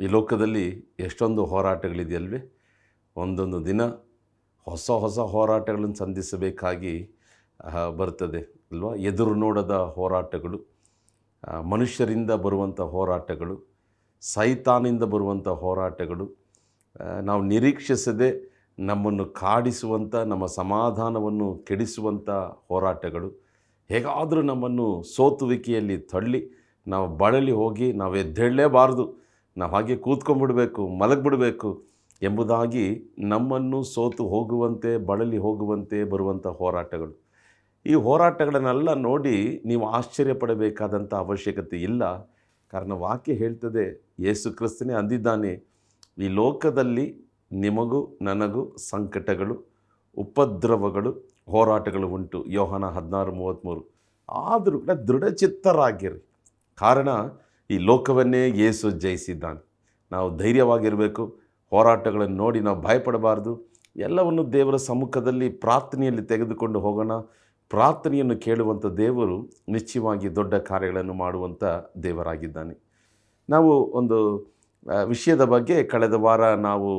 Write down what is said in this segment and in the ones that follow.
ಈ ಲೋಕದಲ್ಲಿ ಎಷ್ಟೊಂದು ಹೋರಾಟಗಳಿದೆಯಲ್ವೇ ಒಂದೊಂದು ದಿನ ಹೊಸ ಹೊಸ ಹೋರಾಟಗಳನ್ನು ಸಂಧಿಸಬೇಕಾಗಿ ಬರ್ತದೆ ಅಲ್ವಾ ಎದುರು ನೋಡದ ಹೋರಾಟಗಳು ಮನುಷ್ಯರಿಂದ ಬರುವಂಥ ಹೋರಾಟಗಳು ಸೈತಾನಿಂದ ಬರುವಂಥ ಹೋರಾಟಗಳು ನಾವು ನಿರೀಕ್ಷಿಸದೆ ನಮ್ಮನ್ನು ಕಾಡಿಸುವಂಥ ನಮ್ಮ ಸಮಾಧಾನವನ್ನು ಕೆಡಿಸುವಂಥ ಹೋರಾಟಗಳು ಹೇಗಾದರೂ ನಮ್ಮನ್ನು ಸೋತುವಿಕೆಯಲ್ಲಿ ತಳ್ಳಿ ನಾವು ಬಳಲಿ ಹೋಗಿ ನಾವು ಎದ್ದೇಳಲೇಬಾರದು ನಾವು ಹಾಗೆ ಕೂತ್ಕೊಂಡ್ಬಿಡಬೇಕು ಮಲಗಿಬಿಡಬೇಕು ಎಂಬುದಾಗಿ ನಮ್ಮನ್ನು ಸೋತು ಹೋಗುವಂತೆ ಬಳಲಿ ಹೋಗುವಂತೆ ಬರುವಂಥ ಹೋರಾಟಗಳು ಈ ಹೋರಾಟಗಳನ್ನೆಲ್ಲ ನೋಡಿ ನೀವು ಆಶ್ಚರ್ಯ ಪಡಬೇಕಾದಂಥ ಅವಶ್ಯಕತೆ ಇಲ್ಲ ಕಾರಣ ವಾಕ್ಯ ಹೇಳ್ತದೆ ಯೇಸು ಕ್ರಿಸ್ತನೇ ಅಂದಿದ್ದಾನೆ ಈ ಲೋಕದಲ್ಲಿ ನಿಮಗೂ ನನಗೂ ಸಂಕಟಗಳು ಉಪದ್ರವಗಳು ಹೋರಾಟಗಳು ಉಂಟು ಯೋಹನ ಹದಿನಾರು ಮೂವತ್ತ್ಮೂರು ಆದರೂ ಕೂಡ ದೃಢಚಿತ್ತರಾಗಿರಿ ಕಾರಣ ಈ ಲೋಕವನ್ನೇ ಯೇಸು ಜಯಿಸಿದ್ದಾನೆ ನಾವು ಧೈರ್ಯವಾಗಿರಬೇಕು ಹೋರಾಟಗಳನ್ನು ನೋಡಿ ನಾವು ಭಯಪಡಬಾರ್ದು ಎಲ್ಲವನ್ನು ದೇವರ ಸಮ್ಮುಖದಲ್ಲಿ ಪ್ರಾರ್ಥನೆಯಲ್ಲಿ ತೆಗೆದುಕೊಂಡು ಹೋಗೋಣ ಪ್ರಾರ್ಥನೆಯನ್ನು ಕೇಳುವಂಥ ದೇವರು ನಿಶ್ಚಯವಾಗಿ ದೊಡ್ಡ ಕಾರ್ಯಗಳನ್ನು ಮಾಡುವಂಥ ದೇವರಾಗಿದ್ದಾನೆ ನಾವು ಒಂದು ವಿಷಯದ ಬಗ್ಗೆ ಕಳೆದ ವಾರ ನಾವು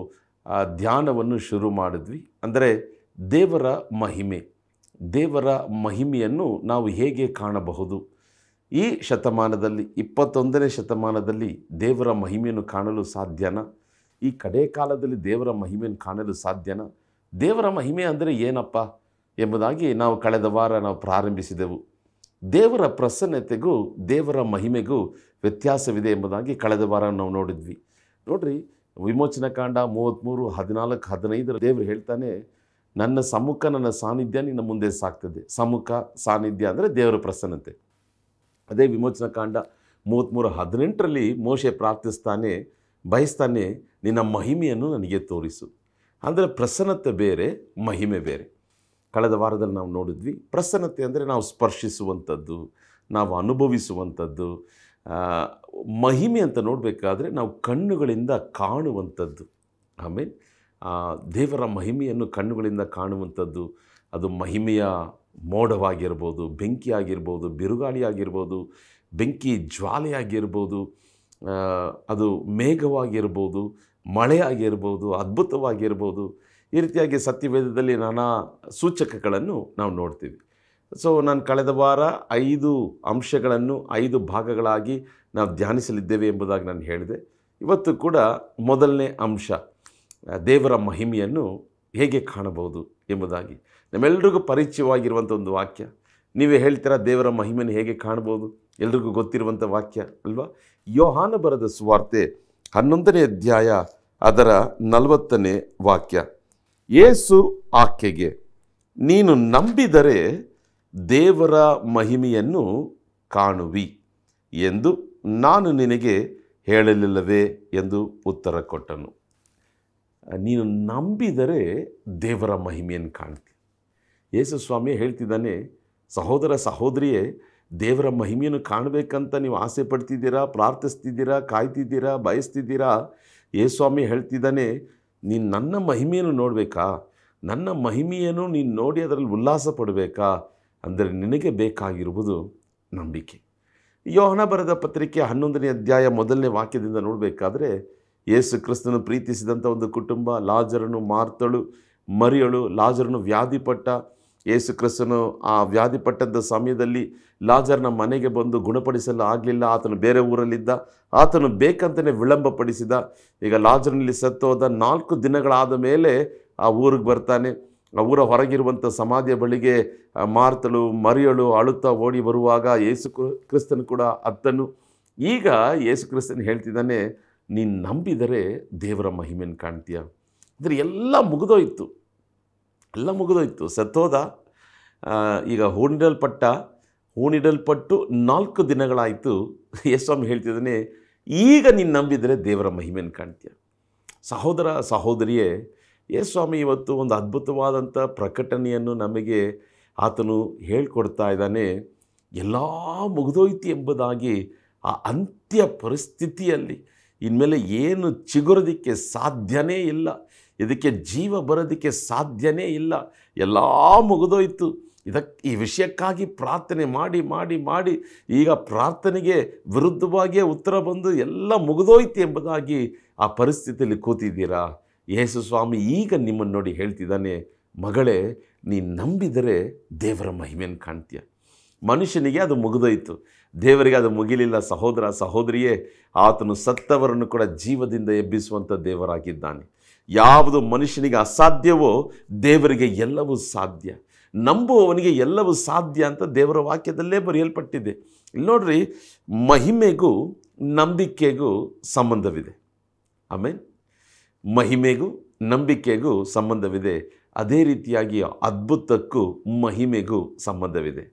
ಧ್ಯಾನವನ್ನು ಶುರು ಮಾಡಿದ್ವಿ ಅಂದರೆ ದೇವರ ಮಹಿಮೆ ದೇವರ ಮಹಿಮೆಯನ್ನು ನಾವು ಹೇಗೆ ಕಾಣಬಹುದು ಈ ಶತಮಾನದಲ್ಲಿ ಇಪ್ಪತ್ತೊಂದನೇ ಶತಮಾನದಲ್ಲಿ ದೇವರ ಮಹಿಮೆಯನ್ನು ಕಾಣಲು ಸಾಧ್ಯನಾ ಈ ಕಡೆ ಕಾಲದಲ್ಲಿ ದೇವರ ಮಹಿಮೆಯನ್ನು ಕಾಣಲು ಸಾಧ್ಯನಾ ದೇವರ ಮಹಿಮೆ ಅಂದರೆ ಏನಪ್ಪ ಎಂಬುದಾಗಿ ನಾವು ಕಳೆದ ವಾರ ನಾವು ಪ್ರಾರಂಭಿಸಿದೆವು ದೇವರ ಪ್ರಸನ್ನತೆಗೂ ದೇವರ ಮಹಿಮೆಗೂ ವ್ಯತ್ಯಾಸವಿದೆ ಎಂಬುದಾಗಿ ಕಳೆದ ವಾರ ನಾವು ನೋಡಿದ್ವಿ ನೋಡ್ರಿ ಕಾಂಡ ಮೂವತ್ತ್ಮೂರು ಹದಿನಾಲ್ಕು ಹದಿನೈದರ ದೇವರು ಹೇಳ್ತಾನೆ ನನ್ನ ಸಮ್ಮುಖ ನನ್ನ ಸಾನ್ನಿಧ್ಯ ನಿನ್ನ ಮುಂದೆ ಸಾಕ್ತದೆ ಸಮ್ಮುಖ ಸಾನ್ನಿಧ್ಯ ಅಂದರೆ ದೇವರ ಪ್ರಸನ್ನತೆ ಅದೇ ಕಾಂಡ ಮೂವತ್ತ್ಮೂರು ಹದಿನೆಂಟರಲ್ಲಿ ಮೋಶೆ ಪ್ರಾರ್ಥಿಸ್ತಾನೆ ಬಯಸ್ತಾನೆ ನಿನ್ನ ಮಹಿಮೆಯನ್ನು ನನಗೆ ತೋರಿಸು ಅಂದರೆ ಪ್ರಸನ್ನತೆ ಬೇರೆ ಮಹಿಮೆ ಬೇರೆ ಕಳೆದ ವಾರದಲ್ಲಿ ನಾವು ನೋಡಿದ್ವಿ ಪ್ರಸನ್ನತೆ ಅಂದರೆ ನಾವು ಸ್ಪರ್ಶಿಸುವಂಥದ್ದು ನಾವು ಅನುಭವಿಸುವಂಥದ್ದು ಮಹಿಮೆ ಅಂತ ನೋಡಬೇಕಾದ್ರೆ ನಾವು ಕಣ್ಣುಗಳಿಂದ ಕಾಣುವಂಥದ್ದು ಆಮೇಲೆ ದೇವರ ಮಹಿಮೆಯನ್ನು ಕಣ್ಣುಗಳಿಂದ ಕಾಣುವಂಥದ್ದು ಅದು ಮಹಿಮೆಯ ಮೋಡವಾಗಿರ್ಬೋದು ಬೆಂಕಿ ಆಗಿರ್ಬೋದು ಬಿರುಗಾಳಿ ಆಗಿರ್ಬೋದು ಬೆಂಕಿ ಜ್ವಾಲೆಯಾಗಿರ್ಬೋದು ಅದು ಮೇಘವಾಗಿರ್ಬೋದು ಮಳೆ ಆಗಿರ್ಬೋದು ಅದ್ಭುತವಾಗಿರ್ಬೋದು ಈ ರೀತಿಯಾಗಿ ಸತ್ಯವೇದದಲ್ಲಿ ನಾನಾ ಸೂಚಕಗಳನ್ನು ನಾವು ನೋಡ್ತೀವಿ ಸೊ ನಾನು ಕಳೆದ ವಾರ ಐದು ಅಂಶಗಳನ್ನು ಐದು ಭಾಗಗಳಾಗಿ ನಾವು ಧ್ಯಾನಿಸಲಿದ್ದೇವೆ ಎಂಬುದಾಗಿ ನಾನು ಹೇಳಿದೆ ಇವತ್ತು ಕೂಡ ಮೊದಲನೇ ಅಂಶ ದೇವರ ಮಹಿಮೆಯನ್ನು ಹೇಗೆ ಕಾಣಬಹುದು ಎಂಬುದಾಗಿ ನಮ್ಮೆಲ್ರಿಗೂ ಪರಿಚಯವಾಗಿರುವಂಥ ಒಂದು ವಾಕ್ಯ ನೀವೇ ಹೇಳ್ತೀರಾ ದೇವರ ಮಹಿಮೆಯನ್ನು ಹೇಗೆ ಕಾಣ್ಬೋದು ಎಲ್ರಿಗೂ ಗೊತ್ತಿರುವಂಥ ವಾಕ್ಯ ಅಲ್ವಾ ಯೋಹಾನ ಬರದ ಸುವಾರ್ತೆ ಹನ್ನೊಂದನೇ ಅಧ್ಯಾಯ ಅದರ ನಲವತ್ತನೇ ವಾಕ್ಯ ಏಸು ಆಕೆಗೆ ನೀನು ನಂಬಿದರೆ ದೇವರ ಮಹಿಮೆಯನ್ನು ಕಾಣುವಿ ಎಂದು ನಾನು ನಿನಗೆ ಹೇಳಲಿಲ್ಲವೇ ಎಂದು ಉತ್ತರ ಕೊಟ್ಟನು ನೀನು ನಂಬಿದರೆ ದೇವರ ಮಹಿಮೆಯನ್ನು ಕಾಣ್ತೀನಿ ಯೇಸು ಸ್ವಾಮಿ ಹೇಳ್ತಿದ್ದಾನೆ ಸಹೋದರ ಸಹೋದರಿಯೇ ದೇವರ ಮಹಿಮೆಯನ್ನು ಕಾಣಬೇಕಂತ ನೀವು ಆಸೆ ಪಡ್ತಿದ್ದೀರಾ ಪ್ರಾರ್ಥಿಸ್ತಿದ್ದೀರಾ ಕಾಯ್ತಿದ್ದೀರಾ ಬಯಸ್ತಿದ್ದೀರಾ ಯೇಸ್ವಾಮಿ ಹೇಳ್ತಿದ್ದಾನೆ ನೀನು ನನ್ನ ಮಹಿಮೆಯನ್ನು ನೋಡಬೇಕಾ ನನ್ನ ಮಹಿಮೆಯನ್ನು ನೀನು ನೋಡಿ ಅದರಲ್ಲಿ ಉಲ್ಲಾಸ ಪಡಬೇಕಾ ಅಂದರೆ ನಿನಗೆ ಬೇಕಾಗಿರುವುದು ನಂಬಿಕೆ ಯೋಹನ ಬರೆದ ಪತ್ರಿಕೆ ಹನ್ನೊಂದನೇ ಅಧ್ಯಾಯ ಮೊದಲನೇ ವಾಕ್ಯದಿಂದ ನೋಡಬೇಕಾದ್ರೆ ಯೇಸು ಕ್ರಿಸ್ತನು ಪ್ರೀತಿಸಿದಂಥ ಒಂದು ಕುಟುಂಬ ಲಾಜರನು ಮಾರ್ತಳು ಮರಿಯಳು ಲಾಜರನು ವ್ಯಾಧಿಪಟ್ಟ ಯೇಸು ಕ್ರಿಸ್ತನು ಆ ಪಟ್ಟಂಥ ಸಮಯದಲ್ಲಿ ಲಾಜರ್ನ ಮನೆಗೆ ಬಂದು ಗುಣಪಡಿಸಲು ಆಗಲಿಲ್ಲ ಆತನು ಬೇರೆ ಊರಲ್ಲಿದ್ದ ಆತನು ಬೇಕಂತಲೇ ವಿಳಂಬ ಪಡಿಸಿದ ಈಗ ಲಾಜರ್ನಲ್ಲಿ ಸತ್ತೋದ ನಾಲ್ಕು ದಿನಗಳಾದ ಮೇಲೆ ಆ ಊರಿಗೆ ಬರ್ತಾನೆ ಆ ಊರ ಹೊರಗಿರುವಂಥ ಸಮಾಧಿಯ ಬಳಿಗೆ ಮಾರ್ತಳು ಮರಿಯಳು ಅಳುತ್ತಾ ಓಡಿ ಬರುವಾಗ ಯೇಸು ಕ್ರಿಸ್ತನು ಕೂಡ ಅತ್ತನು ಈಗ ಯೇಸು ಕ್ರಿಸ್ತನು ಹೇಳ್ತಿದ್ದಾನೆ ನೀನು ನಂಬಿದರೆ ದೇವರ ಮಹಿಮೆಯನ್ನು ಕಾಣ್ತೀಯ ಅಂದರೆ ಎಲ್ಲ ಮುಗಿದೋಯ್ತು ಎಲ್ಲ ಮುಗಿದೋಯ್ತು ಸತ್ತೋದ ಈಗ ಹೂಣಿಡಲ್ಪಟ್ಟ ಹೂಣಿಡಲ್ಪಟ್ಟು ನಾಲ್ಕು ದಿನಗಳಾಯಿತು ಸ್ವಾಮಿ ಹೇಳ್ತಿದ್ದಾನೆ ಈಗ ನೀನು ನಂಬಿದರೆ ದೇವರ ಮಹಿಮೆಯನ್ನು ಕಾಣ್ತೀಯ ಸಹೋದರ ಸಹೋದರಿಯೇ ಸ್ವಾಮಿ ಇವತ್ತು ಒಂದು ಅದ್ಭುತವಾದಂಥ ಪ್ರಕಟಣೆಯನ್ನು ನಮಗೆ ಆತನು ಹೇಳ್ಕೊಡ್ತಾ ಇದ್ದಾನೆ ಎಲ್ಲ ಮುಗಿದೋಯ್ತು ಎಂಬುದಾಗಿ ಆ ಅಂತ್ಯ ಪರಿಸ್ಥಿತಿಯಲ್ಲಿ ಇನ್ಮೇಲೆ ಏನು ಚಿಗುರೋದಕ್ಕೆ ಸಾಧ್ಯನೇ ಇಲ್ಲ ಇದಕ್ಕೆ ಜೀವ ಬರೋದಕ್ಕೆ ಸಾಧ್ಯನೇ ಇಲ್ಲ ಎಲ್ಲ ಮುಗಿದೋಯ್ತು ಇದಕ್ಕೆ ಈ ವಿಷಯಕ್ಕಾಗಿ ಪ್ರಾರ್ಥನೆ ಮಾಡಿ ಮಾಡಿ ಮಾಡಿ ಈಗ ಪ್ರಾರ್ಥನೆಗೆ ವಿರುದ್ಧವಾಗಿಯೇ ಉತ್ತರ ಬಂದು ಎಲ್ಲ ಮುಗಿದೋಯ್ತು ಎಂಬುದಾಗಿ ಆ ಪರಿಸ್ಥಿತಿಯಲ್ಲಿ ಕೂತಿದ್ದೀರಾ ಯೇಸು ಸ್ವಾಮಿ ಈಗ ನಿಮ್ಮನ್ನು ನೋಡಿ ಹೇಳ್ತಿದ್ದಾನೆ ಮಗಳೇ ನೀ ನಂಬಿದರೆ ದೇವರ ಮಹಿಮೆಯನ್ನು ಕಾಣ್ತೀಯ ಮನುಷ್ಯನಿಗೆ ಅದು ಮುಗಿದೋಯ್ತು ದೇವರಿಗೆ ಅದು ಮುಗಿಲಿಲ್ಲ ಸಹೋದರ ಸಹೋದರಿಯೇ ಆತನು ಸತ್ತವರನ್ನು ಕೂಡ ಜೀವದಿಂದ ಎಬ್ಬಿಸುವಂಥ ದೇವರಾಗಿದ್ದಾನೆ ಯಾವುದು ಮನುಷ್ಯನಿಗೆ ಅಸಾಧ್ಯವೋ ದೇವರಿಗೆ ಎಲ್ಲವೂ ಸಾಧ್ಯ ನಂಬುವವನಿಗೆ ಎಲ್ಲವೂ ಸಾಧ್ಯ ಅಂತ ದೇವರ ವಾಕ್ಯದಲ್ಲೇ ಬರೆಯಲ್ಪಟ್ಟಿದೆ ಇಲ್ಲಿ ನೋಡ್ರಿ ಮಹಿಮೆಗೂ ನಂಬಿಕೆಗೂ ಸಂಬಂಧವಿದೆ ಆಮೇಲೆ ಮಹಿಮೆಗೂ ನಂಬಿಕೆಗೂ ಸಂಬಂಧವಿದೆ ಅದೇ ರೀತಿಯಾಗಿ ಅದ್ಭುತಕ್ಕೂ ಮಹಿಮೆಗೂ ಸಂಬಂಧವಿದೆ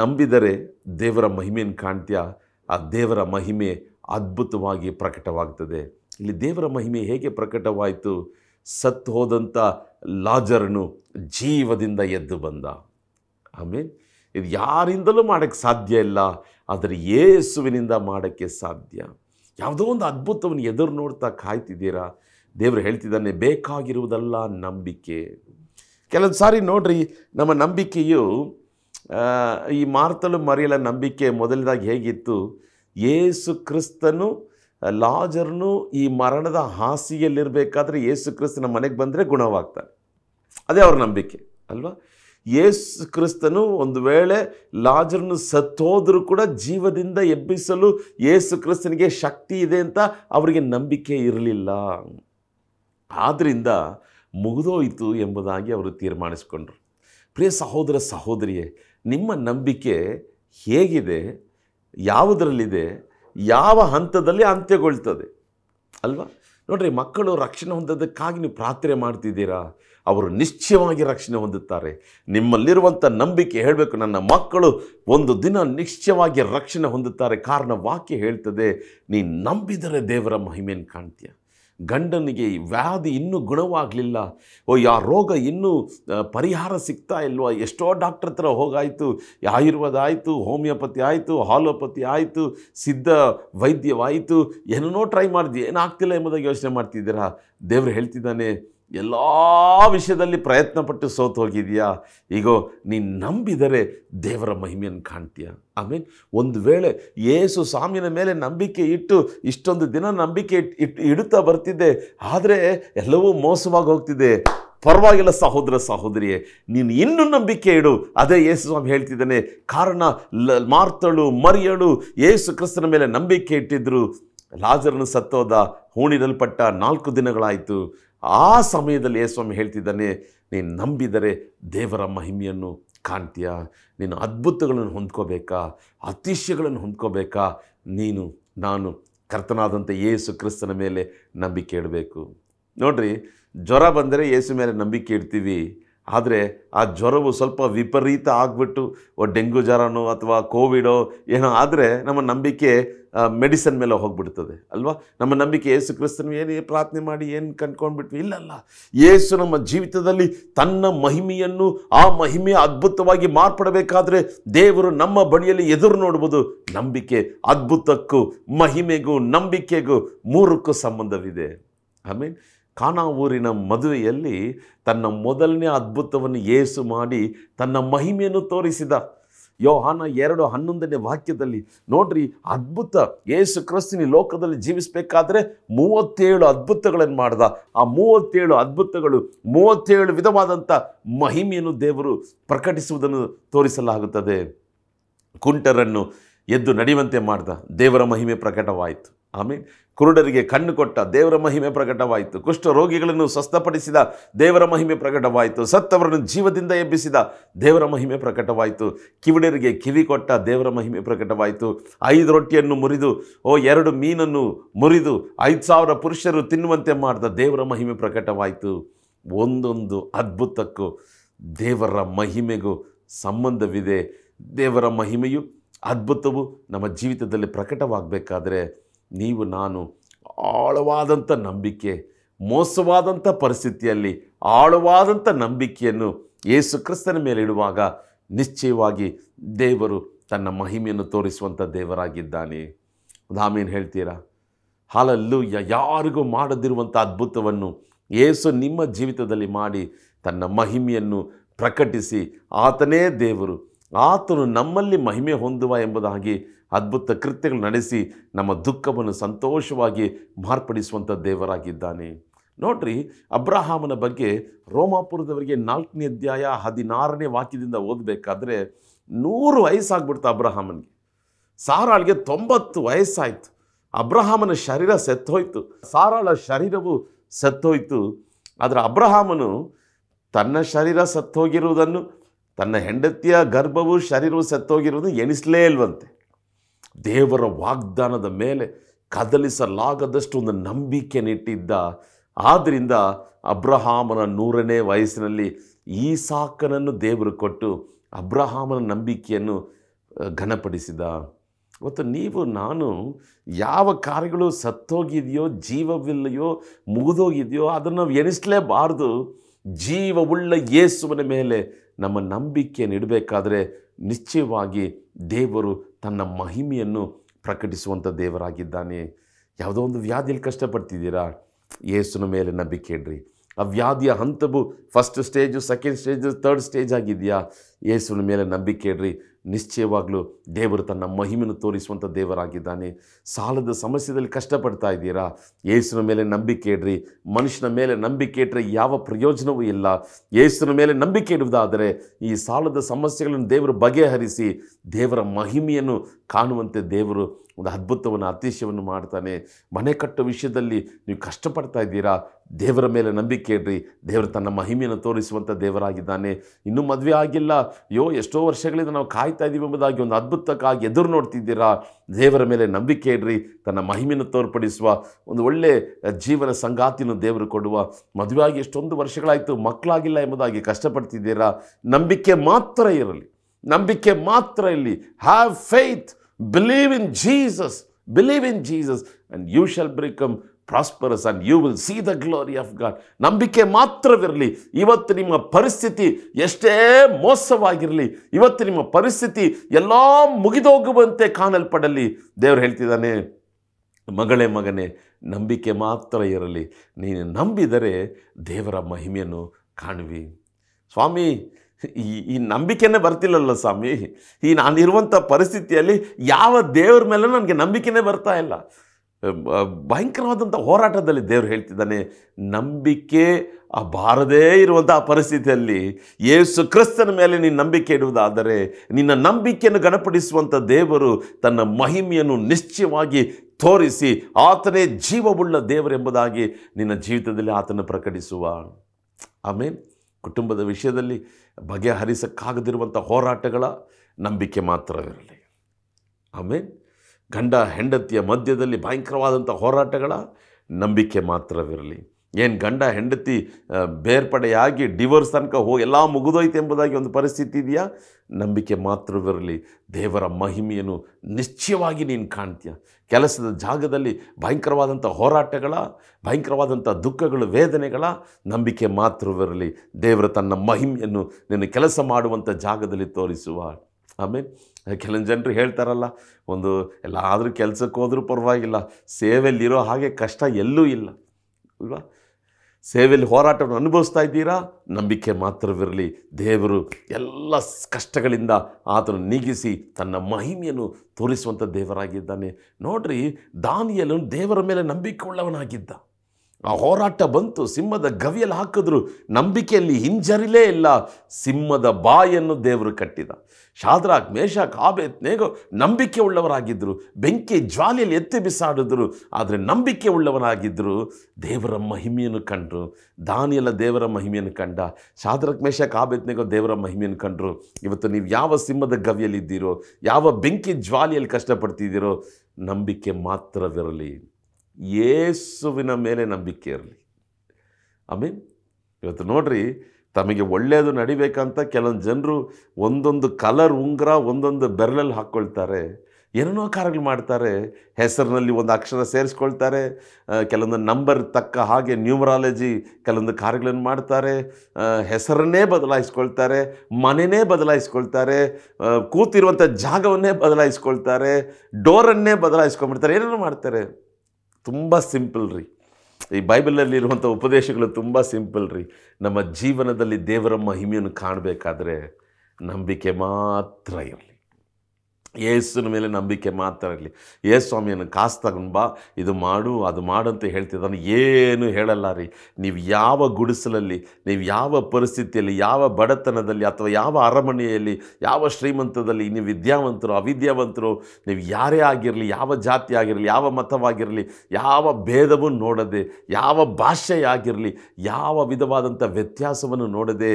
ನಂಬಿದರೆ ದೇವರ ಮಹಿಮೆಯನ್ನು ಕಾಣ್ತೀಯ ಆ ದೇವರ ಮಹಿಮೆ ಅದ್ಭುತವಾಗಿ ಪ್ರಕಟವಾಗ್ತದೆ ಇಲ್ಲಿ ದೇವರ ಮಹಿಮೆ ಹೇಗೆ ಪ್ರಕಟವಾಯಿತು ಸತ್ತು ಹೋದಂಥ ಲಾಜರ್ನು ಜೀವದಿಂದ ಎದ್ದು ಬಂದ ಆಮೇಲೆ ಇದು ಯಾರಿಂದಲೂ ಮಾಡೋಕ್ಕೆ ಸಾಧ್ಯ ಇಲ್ಲ ಆದರೆ ಯೇಸುವಿನಿಂದ ಮಾಡೋಕ್ಕೆ ಸಾಧ್ಯ ಯಾವುದೋ ಒಂದು ಅದ್ಭುತವನ್ನು ಎದುರು ನೋಡ್ತಾ ಕಾಯ್ತಿದ್ದೀರಾ ದೇವರು ಹೇಳ್ತಿದ್ದಾನೆ ಬೇಕಾಗಿರುವುದಲ್ಲ ನಂಬಿಕೆ ಕೆಲವೊಂದು ಸಾರಿ ನೋಡ್ರಿ ನಮ್ಮ ನಂಬಿಕೆಯು ಈ ಮಾರ್ತಲು ಮರೆಯಲ ನಂಬಿಕೆ ಮೊದಲಿದಾಗ ಹೇಗಿತ್ತು ಯೇಸು ಕ್ರಿಸ್ತನು ಲಾಜರ್ನು ಈ ಮರಣದ ಹಾಸಿಗೆಯಲ್ಲಿರಬೇಕಾದ್ರೆ ಯೇಸು ಕ್ರಿಸ್ತನ ಮನೆಗೆ ಬಂದರೆ ಗುಣವಾಗ್ತಾನೆ ಅದೇ ಅವ್ರ ನಂಬಿಕೆ ಅಲ್ವಾ ಯೇಸು ಕ್ರಿಸ್ತನು ಒಂದು ವೇಳೆ ಲಾಜರ್ನು ಸತ್ತೋದರೂ ಕೂಡ ಜೀವದಿಂದ ಎಬ್ಬಿಸಲು ಯೇಸು ಕ್ರಿಸ್ತನಿಗೆ ಶಕ್ತಿ ಇದೆ ಅಂತ ಅವರಿಗೆ ನಂಬಿಕೆ ಇರಲಿಲ್ಲ ಆದ್ದರಿಂದ ಮುಗಿದೋಯಿತು ಎಂಬುದಾಗಿ ಅವರು ತೀರ್ಮಾನಿಸಿಕೊಂಡ್ರು ಪ್ರಿಯ ಸಹೋದರ ಸಹೋದರಿಯೇ ನಿಮ್ಮ ನಂಬಿಕೆ ಹೇಗಿದೆ ಯಾವುದರಲ್ಲಿದೆ ಯಾವ ಹಂತದಲ್ಲಿ ಅಂತ್ಯಗೊಳ್ತದೆ ಅಲ್ವಾ ನೋಡಿರಿ ಮಕ್ಕಳು ರಕ್ಷಣೆ ಹೊಂದೋದಕ್ಕಾಗಿ ನೀವು ಪ್ರಾರ್ಥನೆ ಮಾಡ್ತಿದ್ದೀರಾ ಅವರು ನಿಶ್ಚಯವಾಗಿ ರಕ್ಷಣೆ ಹೊಂದುತ್ತಾರೆ ನಿಮ್ಮಲ್ಲಿರುವಂಥ ನಂಬಿಕೆ ಹೇಳಬೇಕು ನನ್ನ ಮಕ್ಕಳು ಒಂದು ದಿನ ನಿಶ್ಚಯವಾಗಿ ರಕ್ಷಣೆ ಹೊಂದುತ್ತಾರೆ ಕಾರಣ ವಾಕ್ಯ ಹೇಳ್ತದೆ ನೀ ನಂಬಿದರೆ ದೇವರ ಮಹಿಮೆಯನ್ನು ಕಾಣ್ತೀಯ ಗಂಡನಿಗೆ ವ್ಯಾಧಿ ಇನ್ನೂ ಗುಣವಾಗಲಿಲ್ಲ ಓ ಯಾ ರೋಗ ಇನ್ನೂ ಪರಿಹಾರ ಸಿಗ್ತಾ ಇಲ್ವಾ ಎಷ್ಟೋ ಡಾಕ್ಟ್ರ್ ಹತ್ರ ಹೋಗಾಯಿತು ಆಯುರ್ವೇದ ಆಯಿತು ಹೋಮಿಯೋಪತಿ ಆಯಿತು ಹಾಲೋಪತಿ ಆಯಿತು ಸಿದ್ಧ ವೈದ್ಯವಾಯಿತು ಏನೋ ಟ್ರೈ ಮಾಡಿದ್ವಿ ಏನಾಗ್ತಿಲ್ಲ ಎಂಬುದಾಗಿ ಯೋಚನೆ ಮಾಡ್ತಿದ್ದೀರಾ ದೇವರು ಹೇಳ್ತಿದ್ದಾನೆ ಎಲ್ಲ ವಿಷಯದಲ್ಲಿ ಪ್ರಯತ್ನಪಟ್ಟು ಸೋತು ಹೋಗಿದೆಯಾ ಈಗೋ ನೀನು ನಂಬಿದರೆ ದೇವರ ಮಹಿಮೆಯನ್ನು ಕಾಣ್ತೀಯ ಐ ಮೀನ್ ಒಂದು ವೇಳೆ ಏಸು ಸ್ವಾಮಿನ ಮೇಲೆ ನಂಬಿಕೆ ಇಟ್ಟು ಇಷ್ಟೊಂದು ದಿನ ನಂಬಿಕೆ ಇಟ್ಟು ಇಡುತ್ತಾ ಬರ್ತಿದ್ದೆ ಆದರೆ ಎಲ್ಲವೂ ಮೋಸವಾಗಿ ಹೋಗ್ತಿದೆ ಪರವಾಗಿಲ್ಲ ಸಹೋದರ ಸಹೋದರಿಯೇ ನೀನು ಇನ್ನೂ ನಂಬಿಕೆ ಇಡು ಅದೇ ಯೇಸು ಸ್ವಾಮಿ ಹೇಳ್ತಿದ್ದಾನೆ ಕಾರಣ ಲ ಮಾರ್ತಳು ಮರಿಯಳು ಏಸು ಕ್ರಿಸ್ತನ ಮೇಲೆ ನಂಬಿಕೆ ಇಟ್ಟಿದ್ರು ಲಾಜರನ್ನು ಸತ್ತೋದ ಹೂಣಿರಲ್ಪಟ್ಟ ನಾಲ್ಕು ದಿನಗಳಾಯಿತು ಆ ಸಮಯದಲ್ಲಿ ಯೇಸ್ವಾಮಿ ಹೇಳ್ತಿದ್ದಾನೆ ನೀನು ನಂಬಿದರೆ ದೇವರ ಮಹಿಮೆಯನ್ನು ಕಾಣ್ತೀಯ ನೀನು ಅದ್ಭುತಗಳನ್ನು ಹೊಂದ್ಕೋಬೇಕಾ ಅತಿಶಯಗಳನ್ನು ಹೊಂದ್ಕೋಬೇಕಾ ನೀನು ನಾನು ಕರ್ತನಾದಂಥ ಯೇಸು ಕ್ರಿಸ್ತನ ಮೇಲೆ ನಂಬಿಕೆ ಇಡಬೇಕು ನೋಡ್ರಿ ಜ್ವರ ಬಂದರೆ ಯೇಸು ಮೇಲೆ ನಂಬಿಕೆ ಇಡ್ತೀವಿ ಆದರೆ ಆ ಜ್ವರವು ಸ್ವಲ್ಪ ವಿಪರೀತ ಆಗಿಬಿಟ್ಟು ಡೆಂಗ್ಯೂ ಜ್ವರನೋ ಅಥವಾ ಕೋವಿಡೋ ಏನೋ ಆದರೆ ನಮ್ಮ ನಂಬಿಕೆ ಮೆಡಿಸನ್ ಮೇಲೆ ಹೋಗ್ಬಿಡ್ತದೆ ಅಲ್ವಾ ನಮ್ಮ ನಂಬಿಕೆ ಏಸು ಕ್ರಿಸ್ತನು ಏನು ಪ್ರಾರ್ಥನೆ ಮಾಡಿ ಏನು ಕಂಡ್ಕೊಂಡ್ಬಿಟ್ವಿ ಇಲ್ಲಲ್ಲ ಏಸು ನಮ್ಮ ಜೀವಿತದಲ್ಲಿ ತನ್ನ ಮಹಿಮೆಯನ್ನು ಆ ಮಹಿಮೆಯ ಅದ್ಭುತವಾಗಿ ಮಾರ್ಪಡಬೇಕಾದ್ರೆ ದೇವರು ನಮ್ಮ ಬಳಿಯಲ್ಲಿ ಎದುರು ನೋಡ್ಬೋದು ನಂಬಿಕೆ ಅದ್ಭುತಕ್ಕೂ ಮಹಿಮೆಗೂ ನಂಬಿಕೆಗೂ ಮೂರಕ್ಕೂ ಸಂಬಂಧವಿದೆ ಐ ಮೀನ್ ಕಾನಾ ಊರಿನ ಮದುವೆಯಲ್ಲಿ ತನ್ನ ಮೊದಲನೇ ಅದ್ಭುತವನ್ನು ಏಸು ಮಾಡಿ ತನ್ನ ಮಹಿಮೆಯನ್ನು ತೋರಿಸಿದ ಯೋಹಾನ ಎರಡು ಹನ್ನೊಂದನೇ ವಾಕ್ಯದಲ್ಲಿ ನೋಡ್ರಿ ಅದ್ಭುತ ಯೇಸು ಕ್ರಿಸ್ತಿನಿ ಲೋಕದಲ್ಲಿ ಜೀವಿಸಬೇಕಾದ್ರೆ ಮೂವತ್ತೇಳು ಅದ್ಭುತಗಳನ್ನು ಮಾಡ್ದ ಆ ಮೂವತ್ತೇಳು ಅದ್ಭುತಗಳು ಮೂವತ್ತೇಳು ವಿಧವಾದಂಥ ಮಹಿಮೆಯನ್ನು ದೇವರು ಪ್ರಕಟಿಸುವುದನ್ನು ತೋರಿಸಲಾಗುತ್ತದೆ ಕುಂಟರನ್ನು ಎದ್ದು ನಡೆಯುವಂತೆ ಮಾಡ್ದ ದೇವರ ಮಹಿಮೆ ಪ್ರಕಟವಾಯಿತು ಆಮೇಲೆ ಕುರುಡರಿಗೆ ಕಣ್ಣು ಕೊಟ್ಟ ದೇವರ ಮಹಿಮೆ ಪ್ರಕಟವಾಯಿತು ಕುಷ್ಠ ರೋಗಿಗಳನ್ನು ಸ್ವಸ್ಥಪಡಿಸಿದ ದೇವರ ಮಹಿಮೆ ಪ್ರಕಟವಾಯಿತು ಸತ್ತವರನ್ನು ಜೀವದಿಂದ ಎಬ್ಬಿಸಿದ ದೇವರ ಮಹಿಮೆ ಪ್ರಕಟವಾಯಿತು ಕಿವಿಡರಿಗೆ ಕಿವಿ ಕೊಟ್ಟ ದೇವರ ಮಹಿಮೆ ಪ್ರಕಟವಾಯಿತು ಐದು ರೊಟ್ಟಿಯನ್ನು ಮುರಿದು ಓ ಎರಡು ಮೀನನ್ನು ಮುರಿದು ಐದು ಸಾವಿರ ಪುರುಷರು ತಿನ್ನುವಂತೆ ಮಾಡಿದ ದೇವರ ಮಹಿಮೆ ಪ್ರಕಟವಾಯಿತು ಒಂದೊಂದು ಅದ್ಭುತಕ್ಕೂ ದೇವರ ಮಹಿಮೆಗೂ ಸಂಬಂಧವಿದೆ ದೇವರ ಮಹಿಮೆಯು ಅದ್ಭುತವು ನಮ್ಮ ಜೀವಿತದಲ್ಲಿ ಪ್ರಕಟವಾಗಬೇಕಾದ್ರೆ ನೀವು ನಾನು ಆಳವಾದಂಥ ನಂಬಿಕೆ ಮೋಸವಾದಂಥ ಪರಿಸ್ಥಿತಿಯಲ್ಲಿ ಆಳವಾದಂಥ ನಂಬಿಕೆಯನ್ನು ಯೇಸು ಕ್ರಿಸ್ತನ ಮೇಲೆ ಇಡುವಾಗ ನಿಶ್ಚಯವಾಗಿ ದೇವರು ತನ್ನ ಮಹಿಮೆಯನ್ನು ತೋರಿಸುವಂಥ ದೇವರಾಗಿದ್ದಾನೆ ಉದಾಮೇನು ಹೇಳ್ತೀರಾ ಹಾಲಲ್ಲೂ ಯಾರಿಗೂ ಮಾಡದಿರುವಂಥ ಅದ್ಭುತವನ್ನು ಯೇಸು ನಿಮ್ಮ ಜೀವಿತದಲ್ಲಿ ಮಾಡಿ ತನ್ನ ಮಹಿಮೆಯನ್ನು ಪ್ರಕಟಿಸಿ ಆತನೇ ದೇವರು ಆತನು ನಮ್ಮಲ್ಲಿ ಮಹಿಮೆ ಹೊಂದುವ ಎಂಬುದಾಗಿ ಅದ್ಭುತ ಕೃತ್ಯಗಳು ನಡೆಸಿ ನಮ್ಮ ದುಃಖವನ್ನು ಸಂತೋಷವಾಗಿ ಮಾರ್ಪಡಿಸುವಂಥ ದೇವರಾಗಿದ್ದಾನೆ ನೋಡ್ರಿ ಅಬ್ರಹಾಮನ ಬಗ್ಗೆ ರೋಮಾಪುರದವರಿಗೆ ನಾಲ್ಕನೇ ಅಧ್ಯಾಯ ಹದಿನಾರನೇ ವಾಕ್ಯದಿಂದ ಓದಬೇಕಾದ್ರೆ ನೂರು ವಯಸ್ಸಾಗ್ಬಿಡ್ತು ಅಬ್ರಹಾಮನಿಗೆ ಸಾರಾಳಿಗೆ ತೊಂಬತ್ತು ವಯಸ್ಸಾಯಿತು ಅಬ್ರಹಾಮನ ಶರೀರ ಸತ್ತೋಯ್ತು ಸಾರಾಳ ಶರೀರವು ಸತ್ತೋಯ್ತು ಆದರೆ ಅಬ್ರಹಾಮನು ತನ್ನ ಶರೀರ ಸತ್ತೋಗಿರುವುದನ್ನು ತನ್ನ ಹೆಂಡತಿಯ ಗರ್ಭವು ಶರೀರವು ಸತ್ತೋಗಿರುವುದು ಎಣಿಸಲೇ ಇಲ್ವಂತೆ ದೇವರ ವಾಗ್ದಾನದ ಮೇಲೆ ಕದಲಿಸಲಾಗದಷ್ಟು ಒಂದು ನಂಬಿಕೆ ನೆಟ್ಟಿದ್ದ ಆದ್ದರಿಂದ ಅಬ್ರಹಾಮನ ನೂರನೇ ವಯಸ್ಸಿನಲ್ಲಿ ಈ ಸಾಕನನ್ನು ದೇವರು ಕೊಟ್ಟು ಅಬ್ರಹಾಮನ ನಂಬಿಕೆಯನ್ನು ಘನಪಡಿಸಿದ ಮತ್ತು ನೀವು ನಾನು ಯಾವ ಕಾರ್ಯಗಳು ಸತ್ತೋಗಿದೆಯೋ ಜೀವವಿಲ್ಲೆಯೋ ಮುಗಿದೋಗಿದೆಯೋ ಅದನ್ನು ಎಣಿಸಲೇಬಾರ್ದು ಜೀವವುಳ್ಳ ಯೇಸುವನ ಮೇಲೆ ನಮ್ಮ ನಂಬಿಕೆ ಇಡಬೇಕಾದ್ರೆ ನಿಶ್ಚಯವಾಗಿ ದೇವರು ತನ್ನ ಮಹಿಮೆಯನ್ನು ಪ್ರಕಟಿಸುವಂಥ ದೇವರಾಗಿದ್ದಾನೆ ಯಾವುದೋ ಒಂದು ವ್ಯಾಧಿಯಲ್ಲಿ ಕಷ್ಟಪಡ್ತಿದ್ದೀರಾ ಯೇಸುನ ಮೇಲೆ ನಂಬಿಕೆ ಇಡ್ರಿ ಆ ವ್ಯಾಧಿಯ ಹಂತವು first stage second stage third stage ಆಗಿದೆಯಾ ಯೇಸುವಿನ ಮೇಲೆ ನಂಬಿಕೆ ಇಡ್ರಿ ನಿಶ್ಚಯವಾಗಲೂ ದೇವರು ತನ್ನ ಮಹಿಮೆಯನ್ನು ತೋರಿಸುವಂಥ ದೇವರಾಗಿದ್ದಾನೆ ಸಾಲದ ಸಮಸ್ಯೆದಲ್ಲಿ ಕಷ್ಟಪಡ್ತಾ ಇದ್ದೀರಾ ಯೇಸುವಿನ ಮೇಲೆ ನಂಬಿಕೆ ಇಡ್ರಿ ಮನುಷ್ಯನ ಮೇಲೆ ನಂಬಿಕೆ ಇಟ್ಟರೆ ಯಾವ ಪ್ರಯೋಜನವೂ ಇಲ್ಲ ಯೇಸುವಿನ ಮೇಲೆ ನಂಬಿಕೆ ಇಡುವುದಾದರೆ ಈ ಸಾಲದ ಸಮಸ್ಯೆಗಳನ್ನು ದೇವರು ಬಗೆಹರಿಸಿ ದೇವರ ಮಹಿಮೆಯನ್ನು ಕಾಣುವಂತೆ ದೇವರು ಒಂದು ಅದ್ಭುತವನ್ನು ಅತಿಶಯವನ್ನು ಮಾಡ್ತಾನೆ ಮನೆ ಕಟ್ಟೋ ವಿಷಯದಲ್ಲಿ ನೀವು ಕಷ್ಟಪಡ್ತಾ ಇದ್ದೀರಾ ದೇವರ ಮೇಲೆ ನಂಬಿಕೆ ಇಡ್ರಿ ದೇವರು ತನ್ನ ಮಹಿಮೆಯನ್ನು ತೋರಿಸುವಂಥ ದೇವರಾಗಿದ್ದಾನೆ ಇನ್ನೂ ಮದುವೆ ಆಗಿಲ್ಲ ಯೋ ಎಷ್ಟೋ ವರ್ಷಗಳಿಂದ ನಾವು ಕಾಯ್ತಾ ಇದ್ದೀವಿ ಎಂಬುದಾಗಿ ಒಂದು ಅದ್ಭುತಕ್ಕಾಗಿ ಎದುರು ನೋಡ್ತಿದ್ದೀರಾ ದೇವರ ಮೇಲೆ ನಂಬಿಕೆ ಇಡ್ರಿ ತನ್ನ ಮಹಿಮೆಯನ್ನು ತೋರ್ಪಡಿಸುವ ಒಂದು ಒಳ್ಳೆ ಜೀವನ ಸಂಗಾತಿಯನ್ನು ದೇವರು ಕೊಡುವ ಮದುವೆ ಆಗಿ ಎಷ್ಟೊಂದು ವರ್ಷಗಳಾಯಿತು ಮಕ್ಕಳಾಗಿಲ್ಲ ಎಂಬುದಾಗಿ ಕಷ್ಟಪಡ್ತಿದ್ದೀರಾ ನಂಬಿಕೆ ಮಾತ್ರ ಇರಲಿ ನಂಬಿಕೆ ಮಾತ್ರ ಇರಲಿ have faith Believe in Jesus. Believe in Jesus and you shall become prosperous and you will see the glory of God ನಂಬಿಕೆ ಮಾತ್ರವಿರಲಿ ಇವತ್ತು ನಿಮ್ಮ ಪರಿಸ್ಥಿತಿ ಎಷ್ಟೇ ಮೋಸವಾಗಿರಲಿ ಇವತ್ತು ನಿಮ್ಮ ಪರಿಸ್ಥಿತಿ ಎಲ್ಲ ಮುಗಿದೋಗುವಂತೆ ಕಾಣಲ್ಪಡಲಿ ದೇವ್ರು ಹೇಳ್ತಿದ್ದಾನೆ ಮಗಳೇ ಮಗನೇ ನಂಬಿಕೆ ಮಾತ್ರ ಇರಲಿ ನೀನು ನಂಬಿದರೆ ದೇವರ ಮಹಿಮೆಯನ್ನು ಕಾಣುವಿ ಸ್ವಾಮಿ ಈ ಈ ನಂಬಿಕೆನೇ ಬರ್ತಿಲ್ಲಲ್ಲ ಸ್ವಾಮಿ ಈ ನಾನಿರುವಂಥ ಪರಿಸ್ಥಿತಿಯಲ್ಲಿ ಯಾವ ದೇವ್ರ ಮೇಲೆ ನನಗೆ ನಂಬಿಕೆನೇ ಬರ್ತಾ ಇಲ್ಲ ಭಯಂಕರವಾದಂಥ ಹೋರಾಟದಲ್ಲಿ ದೇವರು ಹೇಳ್ತಿದ್ದಾನೆ ನಂಬಿಕೆ ಆ ಬಾರದೇ ಇರುವಂಥ ಪರಿಸ್ಥಿತಿಯಲ್ಲಿ ಯೇಸು ಕ್ರಿಸ್ತನ ಮೇಲೆ ನೀನು ನಂಬಿಕೆ ಇಡುವುದಾದರೆ ನಿನ್ನ ನಂಬಿಕೆಯನ್ನು ಗಣಪಡಿಸುವಂಥ ದೇವರು ತನ್ನ ಮಹಿಮೆಯನ್ನು ನಿಶ್ಚಯವಾಗಿ ತೋರಿಸಿ ಆತನೇ ಜೀವವುಳ್ಳ ದೇವರೆಂಬುದಾಗಿ ನಿನ್ನ ಜೀವಿತದಲ್ಲಿ ಆತನ ಪ್ರಕಟಿಸುವ ಆಮೇಲೆ ಕುಟುಂಬದ ವಿಷಯದಲ್ಲಿ ಬಗೆಹರಿಸಕ್ಕಾಗದಿರುವಂಥ ಹೋರಾಟಗಳ ನಂಬಿಕೆ ಮಾತ್ರವಿರಲಿ ಆಮೇಲೆ ಗಂಡ ಹೆಂಡತಿಯ ಮಧ್ಯದಲ್ಲಿ ಭಯಂಕರವಾದಂಥ ಹೋರಾಟಗಳ ನಂಬಿಕೆ ಮಾತ್ರವಿರಲಿ ಏನು ಗಂಡ ಹೆಂಡತಿ ಬೇರ್ಪಡೆಯಾಗಿ ಡಿವೋರ್ಸ್ ತನಕ ಹೋಗಿ ಎಲ್ಲ ಮುಗಿದೋಯ್ತು ಎಂಬುದಾಗಿ ಒಂದು ಪರಿಸ್ಥಿತಿ ಇದೆಯಾ ನಂಬಿಕೆ ಮಾತ್ರವಿರಲಿ ದೇವರ ಮಹಿಮೆಯನ್ನು ನಿಶ್ಚಯವಾಗಿ ನೀನು ಕಾಣ್ತೀಯ ಕೆಲಸದ ಜಾಗದಲ್ಲಿ ಭಯಂಕರವಾದಂಥ ಹೋರಾಟಗಳ ಭಯಂಕರವಾದಂಥ ದುಃಖಗಳು ವೇದನೆಗಳ ನಂಬಿಕೆ ಮಾತ್ರವಿರಲಿ ದೇವರು ತನ್ನ ಮಹಿಮೆಯನ್ನು ನಿನ್ನ ಕೆಲಸ ಮಾಡುವಂಥ ಜಾಗದಲ್ಲಿ ತೋರಿಸುವ ಆಮೇಲೆ ಕೆಲವೊಂದು ಜನರು ಹೇಳ್ತಾರಲ್ಲ ಒಂದು ಎಲ್ಲಾದರೂ ಕೆಲಸಕ್ಕೆ ಹೋದರೂ ಪರವಾಗಿಲ್ಲ ಸೇವೆಯಲ್ಲಿರೋ ಹಾಗೆ ಕಷ್ಟ ಎಲ್ಲೂ ಇಲ್ಲ ಅಲ್ವಾ ಸೇವೆಯಲ್ಲಿ ಹೋರಾಟವನ್ನು ಅನುಭವಿಸ್ತಾ ಇದ್ದೀರಾ ನಂಬಿಕೆ ಮಾತ್ರವಿರಲಿ ದೇವರು ಎಲ್ಲ ಕಷ್ಟಗಳಿಂದ ಆತನು ನೀಗಿಸಿ ತನ್ನ ಮಹಿಮೆಯನ್ನು ತೋರಿಸುವಂಥ ದೇವರಾಗಿದ್ದಾನೆ ನೋಡ್ರಿ ದಾನಿಯಲ್ಲೂ ದೇವರ ಮೇಲೆ ನಂಬಿಕೆ ಉಳ್ಳವನಾಗಿದ್ದ ಆ ಹೋರಾಟ ಬಂತು ಸಿಂಹದ ಗವಿಯಲ್ಲಿ ಹಾಕಿದ್ರು ನಂಬಿಕೆಯಲ್ಲಿ ಹಿಂಜರಿಲೇ ಇಲ್ಲ ಸಿಂಹದ ಬಾಯನ್ನು ದೇವರು ಕಟ್ಟಿದ ಶಾದ್ರಾಕ್ ಮೇಷ ಆಬೇತ್ ನಂಬಿಕೆ ಉಳ್ಳವರಾಗಿದ್ದರು ಬೆಂಕಿ ಜ್ವಾಲಿಯಲ್ಲಿ ಎತ್ತಿ ಬಿಸಾಡಿದ್ರು ಆದರೆ ನಂಬಿಕೆ ಉಳ್ಳವನಾಗಿದ್ದರು ದೇವರ ಮಹಿಮೆಯನ್ನು ಕಂಡರು ದಾನಿಯಲ್ಲ ದೇವರ ಮಹಿಮೆಯನ್ನು ಕಂಡ ಶಾದ್ರಕ್ ಮೇಷ ಆಬೇತ್ನೇಗೋ ದೇವರ ಮಹಿಮೆಯನ್ನು ಕಂಡರು ಇವತ್ತು ನೀವು ಯಾವ ಸಿಂಹದ ಗವಿಯಲ್ಲಿದ್ದೀರೋ ಯಾವ ಬೆಂಕಿ ಜ್ವಾಲಿಯಲ್ಲಿ ಕಷ್ಟಪಡ್ತಿದ್ದೀರೋ ನಂಬಿಕೆ ಮಾತ್ರವಿರಲಿ ಯೇಸುವಿನ ಮೇಲೆ ನಂಬಿಕೆ ಇರಲಿ ಮೀನ್ ಇವತ್ತು ನೋಡ್ರಿ ತಮಗೆ ಒಳ್ಳೆಯದು ನಡಿಬೇಕಂತ ಕೆಲವೊಂದು ಜನರು ಒಂದೊಂದು ಕಲರ್ ಉಂಗುರ ಒಂದೊಂದು ಬೆರಳಲ್ಲಿ ಹಾಕ್ಕೊಳ್ತಾರೆ ಏನೇನೋ ಕಾರ್ಯಗಳು ಮಾಡ್ತಾರೆ ಹೆಸರಿನಲ್ಲಿ ಒಂದು ಅಕ್ಷರ ಸೇರಿಸ್ಕೊಳ್ತಾರೆ ಕೆಲವೊಂದು ನಂಬರ್ ತಕ್ಕ ಹಾಗೆ ನ್ಯೂಮರಾಲಜಿ ಕೆಲವೊಂದು ಕಾರ್ಯಗಳನ್ನು ಮಾಡ್ತಾರೆ ಹೆಸರನ್ನೇ ಬದಲಾಯಿಸ್ಕೊಳ್ತಾರೆ ಮನೆಯೇ ಬದಲಾಯಿಸ್ಕೊಳ್ತಾರೆ ಕೂತಿರುವಂಥ ಜಾಗವನ್ನೇ ಬದಲಾಯಿಸ್ಕೊಳ್ತಾರೆ ಡೋರನ್ನೇ ಬದಲಾಯಿಸ್ಕೊಂಡ್ಬಿಡ್ತಾರೆ ಏನೇನೋ ಮಾಡ್ತಾರೆ ತುಂಬ ಸಿಂಪಲ್ ರೀ ಈ ಬೈಬಲಲ್ಲಿರುವಂಥ ಉಪದೇಶಗಳು ತುಂಬ ಸಿಂಪಲ್ ರೀ ನಮ್ಮ ಜೀವನದಲ್ಲಿ ದೇವರ ಮಹಿಮೆಯನ್ನು ಕಾಣಬೇಕಾದ್ರೆ ನಂಬಿಕೆ ಮಾತ್ರ ಇರಲಿ ಯೇಸುವಿನ ಮೇಲೆ ನಂಬಿಕೆ ಮಾತ್ರ ಇರಲಿ ಸ್ವಾಮಿಯನ್ನು ಕಾಸು ತಗೊಂಡು ಬಾ ಇದು ಮಾಡು ಅದು ಮಾಡು ಅಂತ ಹೇಳ್ತಿದ್ದಾನೆ ಏನು ಹೇಳಲ್ಲ ರೀ ನೀವು ಯಾವ ಗುಡಿಸಲಲ್ಲಿ ನೀವು ಯಾವ ಪರಿಸ್ಥಿತಿಯಲ್ಲಿ ಯಾವ ಬಡತನದಲ್ಲಿ ಅಥವಾ ಯಾವ ಅರಮನೆಯಲ್ಲಿ ಯಾವ ಶ್ರೀಮಂತದಲ್ಲಿ ನೀವು ವಿದ್ಯಾವಂತರು ಅವಿದ್ಯಾವಂತರು ನೀವು ಯಾರೇ ಆಗಿರಲಿ ಯಾವ ಜಾತಿ ಆಗಿರಲಿ ಯಾವ ಮತವಾಗಿರಲಿ ಯಾವ ಭೇದವೂ ನೋಡದೆ ಯಾವ ಭಾಷೆಯಾಗಿರಲಿ ಯಾವ ವಿಧವಾದಂಥ ವ್ಯತ್ಯಾಸವನ್ನು ನೋಡದೆ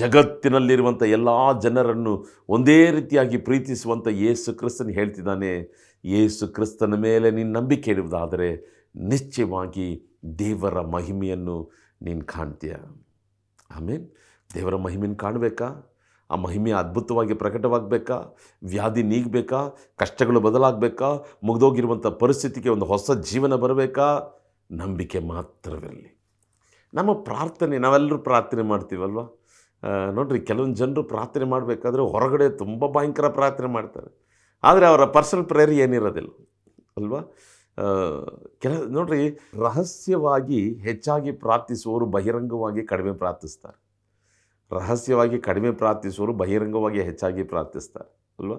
ಜಗತ್ತಿನಲ್ಲಿರುವಂಥ ಎಲ್ಲ ಜನರನ್ನು ಒಂದೇ ರೀತಿಯಾಗಿ ಪ್ರೀತಿಸುವಂಥ ಯೇಸು ಕ್ರಿಸ್ತನ್ ಹೇಳ್ತಿದ್ದಾನೆ ಯೇಸು ಕ್ರಿಸ್ತನ ಮೇಲೆ ನೀನು ನಂಬಿಕೆ ಇರುವುದಾದರೆ ನಿಶ್ಚಯವಾಗಿ ದೇವರ ಮಹಿಮೆಯನ್ನು ನೀನು ಕಾಣ್ತೀಯ ಆಮೇಲೆ ದೇವರ ಮಹಿಮೆಯನ್ನು ಕಾಣಬೇಕಾ ಆ ಮಹಿಮೆ ಅದ್ಭುತವಾಗಿ ಪ್ರಕಟವಾಗಬೇಕಾ ವ್ಯಾಧಿ ನೀಗಬೇಕಾ ಕಷ್ಟಗಳು ಬದಲಾಗಬೇಕಾ ಮುಗಿದೋಗಿರುವಂಥ ಪರಿಸ್ಥಿತಿಗೆ ಒಂದು ಹೊಸ ಜೀವನ ಬರಬೇಕಾ ನಂಬಿಕೆ ಮಾತ್ರವಿರಲಿ ನಮ್ಮ ಪ್ರಾರ್ಥನೆ ನಾವೆಲ್ಲರೂ ಪ್ರಾರ್ಥನೆ ಮಾಡ್ತೀವಲ್ವಾ ನೋಡಿರಿ ಕೆಲವೊಂದು ಜನರು ಪ್ರಾರ್ಥನೆ ಮಾಡಬೇಕಾದ್ರೆ ಹೊರಗಡೆ ತುಂಬ ಭಯಂಕರ ಪ್ರಾರ್ಥನೆ ಮಾಡ್ತಾರೆ ಆದರೆ ಅವರ ಪರ್ಸನಲ್ ಪ್ರೇರಿ ಏನಿರೋದಿಲ್ಲ ಅಲ್ವಾ ಕೆಲ ನೋಡ್ರಿ ರಹಸ್ಯವಾಗಿ ಹೆಚ್ಚಾಗಿ ಪ್ರಾರ್ಥಿಸುವವರು ಬಹಿರಂಗವಾಗಿ ಕಡಿಮೆ ಪ್ರಾರ್ಥಿಸ್ತಾರೆ ರಹಸ್ಯವಾಗಿ ಕಡಿಮೆ ಪ್ರಾರ್ಥಿಸುವವರು ಬಹಿರಂಗವಾಗಿ ಹೆಚ್ಚಾಗಿ ಪ್ರಾರ್ಥಿಸ್ತಾರೆ ಅಲ್ವಾ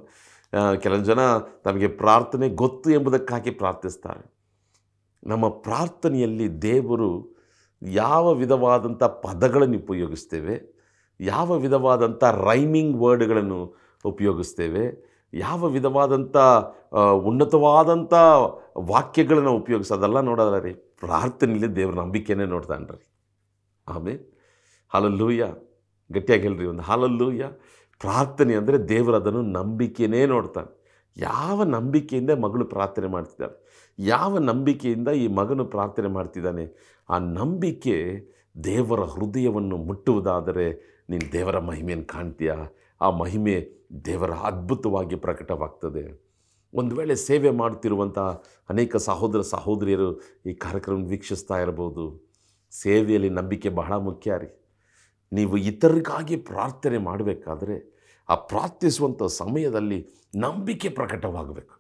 ಕೆಲವೊಂದು ಜನ ತಮಗೆ ಪ್ರಾರ್ಥನೆ ಗೊತ್ತು ಎಂಬುದಕ್ಕಾಗಿ ಪ್ರಾರ್ಥಿಸ್ತಾರೆ ನಮ್ಮ ಪ್ರಾರ್ಥನೆಯಲ್ಲಿ ದೇವರು ಯಾವ ವಿಧವಾದಂಥ ಪದಗಳನ್ನು ಉಪಯೋಗಿಸ್ತೇವೆ ಯಾವ ವಿಧವಾದಂಥ ರೈಮಿಂಗ್ ವರ್ಡ್ಗಳನ್ನು ಉಪಯೋಗಿಸ್ತೇವೆ ಯಾವ ವಿಧವಾದಂಥ ಉನ್ನತವಾದಂಥ ವಾಕ್ಯಗಳನ್ನು ಉಪಯೋಗಿಸೋದೆಲ್ಲ ನೋಡೋದಲ್ಲ ರೀ ಪ್ರಾರ್ಥನೆಯಲ್ಲಿ ದೇವ್ರ ನಂಬಿಕೆನೇ ನೋಡ್ತಾನೆ ರೀ ಆಮೇಲೆ ಹಾಲಲ್ಲೂಯ್ಯ ಗಟ್ಟಿಯಾಗಿ ಹೇಳ್ರಿ ಒಂದು ಹಾಲಲ್ಲೂಯ್ಯ ಪ್ರಾರ್ಥನೆ ಅಂದರೆ ದೇವರದನ್ನು ನಂಬಿಕೆನೇ ನೋಡ್ತಾನೆ ಯಾವ ನಂಬಿಕೆಯಿಂದ ಮಗಳು ಪ್ರಾರ್ಥನೆ ಮಾಡ್ತಿದ್ದಾರೆ ಯಾವ ನಂಬಿಕೆಯಿಂದ ಈ ಮಗನು ಪ್ರಾರ್ಥನೆ ಮಾಡ್ತಿದ್ದಾನೆ ಆ ನಂಬಿಕೆ ದೇವರ ಹೃದಯವನ್ನು ಮುಟ್ಟುವುದಾದರೆ ನೀನು ದೇವರ ಮಹಿಮೆಯನ್ನು ಕಾಣ್ತೀಯ ಆ ಮಹಿಮೆ ದೇವರ ಅದ್ಭುತವಾಗಿ ಪ್ರಕಟವಾಗ್ತದೆ ಒಂದು ವೇಳೆ ಸೇವೆ ಮಾಡ್ತಿರುವಂಥ ಅನೇಕ ಸಹೋದರ ಸಹೋದರಿಯರು ಈ ಕಾರ್ಯಕ್ರಮ ವೀಕ್ಷಿಸ್ತಾ ಇರಬಹುದು ಸೇವೆಯಲ್ಲಿ ನಂಬಿಕೆ ಬಹಳ ಮುಖ್ಯ ರೀ ನೀವು ಇತರರಿಗಾಗಿ ಪ್ರಾರ್ಥನೆ ಮಾಡಬೇಕಾದ್ರೆ ಆ ಪ್ರಾರ್ಥಿಸುವಂಥ ಸಮಯದಲ್ಲಿ ನಂಬಿಕೆ ಪ್ರಕಟವಾಗಬೇಕು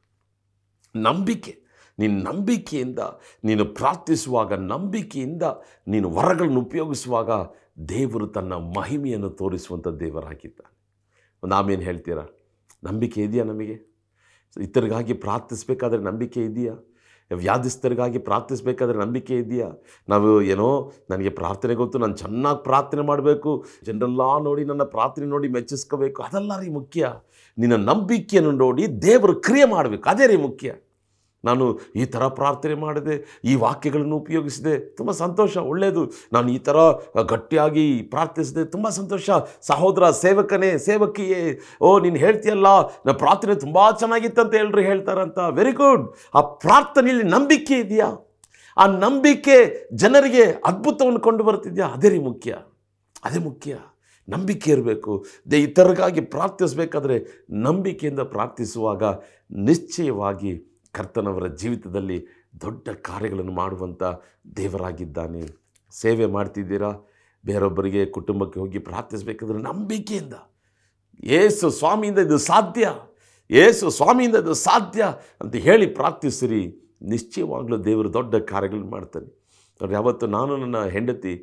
ನಂಬಿಕೆ ನಿನ್ನ ನಂಬಿಕೆಯಿಂದ ನೀನು ಪ್ರಾರ್ಥಿಸುವಾಗ ನಂಬಿಕೆಯಿಂದ ನೀನು ವರಗಳನ್ನು ಉಪಯೋಗಿಸುವಾಗ ದೇವರು ತನ್ನ ಮಹಿಮೆಯನ್ನು ತೋರಿಸುವಂಥ ದೇವರಾಗಿದ್ದಾನೆ ಒಂದು ಆಮೇನು ಹೇಳ್ತೀರಾ ನಂಬಿಕೆ ಇದೆಯಾ ನಮಗೆ ಇತರಿಗಾಗಿ ಪ್ರಾರ್ಥಿಸಬೇಕಾದ್ರೆ ನಂಬಿಕೆ ಇದೆಯಾ ವ್ಯಾಧಿಸ್ತರಿಗಾಗಿ ಪ್ರಾರ್ಥಿಸಬೇಕಾದ್ರೆ ನಂಬಿಕೆ ಇದೆಯಾ ನಾವು ಏನೋ ನನಗೆ ಪ್ರಾರ್ಥನೆ ಗೊತ್ತು ನಾನು ಚೆನ್ನಾಗಿ ಪ್ರಾರ್ಥನೆ ಮಾಡಬೇಕು ಜನರೆಲ್ಲ ನೋಡಿ ನನ್ನ ಪ್ರಾರ್ಥನೆ ನೋಡಿ ಮೆಚ್ಚಿಸ್ಕೋಬೇಕು ಅದೆಲ್ಲ ರೀ ಮುಖ್ಯ ನಿನ್ನ ನಂಬಿಕೆಯನ್ನು ನೋಡಿ ದೇವರು ಕ್ರಿಯೆ ಮಾಡಬೇಕು ಅದೇ ರೀ ಮುಖ್ಯ ನಾನು ಈ ಥರ ಪ್ರಾರ್ಥನೆ ಮಾಡಿದೆ ಈ ವಾಕ್ಯಗಳನ್ನು ಉಪಯೋಗಿಸಿದೆ ತುಂಬ ಸಂತೋಷ ಒಳ್ಳೆಯದು ನಾನು ಈ ಥರ ಗಟ್ಟಿಯಾಗಿ ಪ್ರಾರ್ಥಿಸಿದೆ ತುಂಬ ಸಂತೋಷ ಸಹೋದರ ಸೇವಕನೇ ಸೇವಕಿಯೇ ಓ ನೀನು ಹೇಳ್ತೀಯಲ್ಲ ನನ್ನ ಪ್ರಾರ್ಥನೆ ತುಂಬ ಚೆನ್ನಾಗಿತ್ತಂತ ಹೇಳ್ರಿ ಹೇಳ್ತಾರಂತ ವೆರಿ ಗುಡ್ ಆ ಪ್ರಾರ್ಥನೆಯಲ್ಲಿ ನಂಬಿಕೆ ಇದೆಯಾ ಆ ನಂಬಿಕೆ ಜನರಿಗೆ ಅದ್ಭುತವನ್ನು ಕೊಂಡು ಬರ್ತಿದೆಯಾ ಅದೇ ರೀ ಮುಖ್ಯ ಅದೇ ಮುಖ್ಯ ನಂಬಿಕೆ ಇರಬೇಕು ದೇ ಇತರಿಗಾಗಿ ಪ್ರಾರ್ಥಿಸಬೇಕಾದ್ರೆ ನಂಬಿಕೆಯಿಂದ ಪ್ರಾರ್ಥಿಸುವಾಗ ನಿಶ್ಚಯವಾಗಿ ಕರ್ತನವರ ಜೀವಿತದಲ್ಲಿ ದೊಡ್ಡ ಕಾರ್ಯಗಳನ್ನು ಮಾಡುವಂಥ ದೇವರಾಗಿದ್ದಾನೆ ಸೇವೆ ಮಾಡ್ತಿದ್ದೀರಾ ಬೇರೊಬ್ಬರಿಗೆ ಕುಟುಂಬಕ್ಕೆ ಹೋಗಿ ಪ್ರಾರ್ಥಿಸಬೇಕಾದ್ರೆ ನಂಬಿಕೆಯಿಂದ ಏಸು ಸ್ವಾಮಿಯಿಂದ ಇದು ಸಾಧ್ಯ ಏಸು ಸ್ವಾಮಿಯಿಂದ ಇದು ಸಾಧ್ಯ ಅಂತ ಹೇಳಿ ಪ್ರಾರ್ಥಿಸಿರಿ ನಿಶ್ಚಯವಾಗಲೂ ದೇವರು ದೊಡ್ಡ ಕಾರ್ಯಗಳನ್ನು ಮಾಡ್ತಾನೆ ಅವ್ರು ಯಾವತ್ತು ನಾನು ನನ್ನ ಹೆಂಡತಿ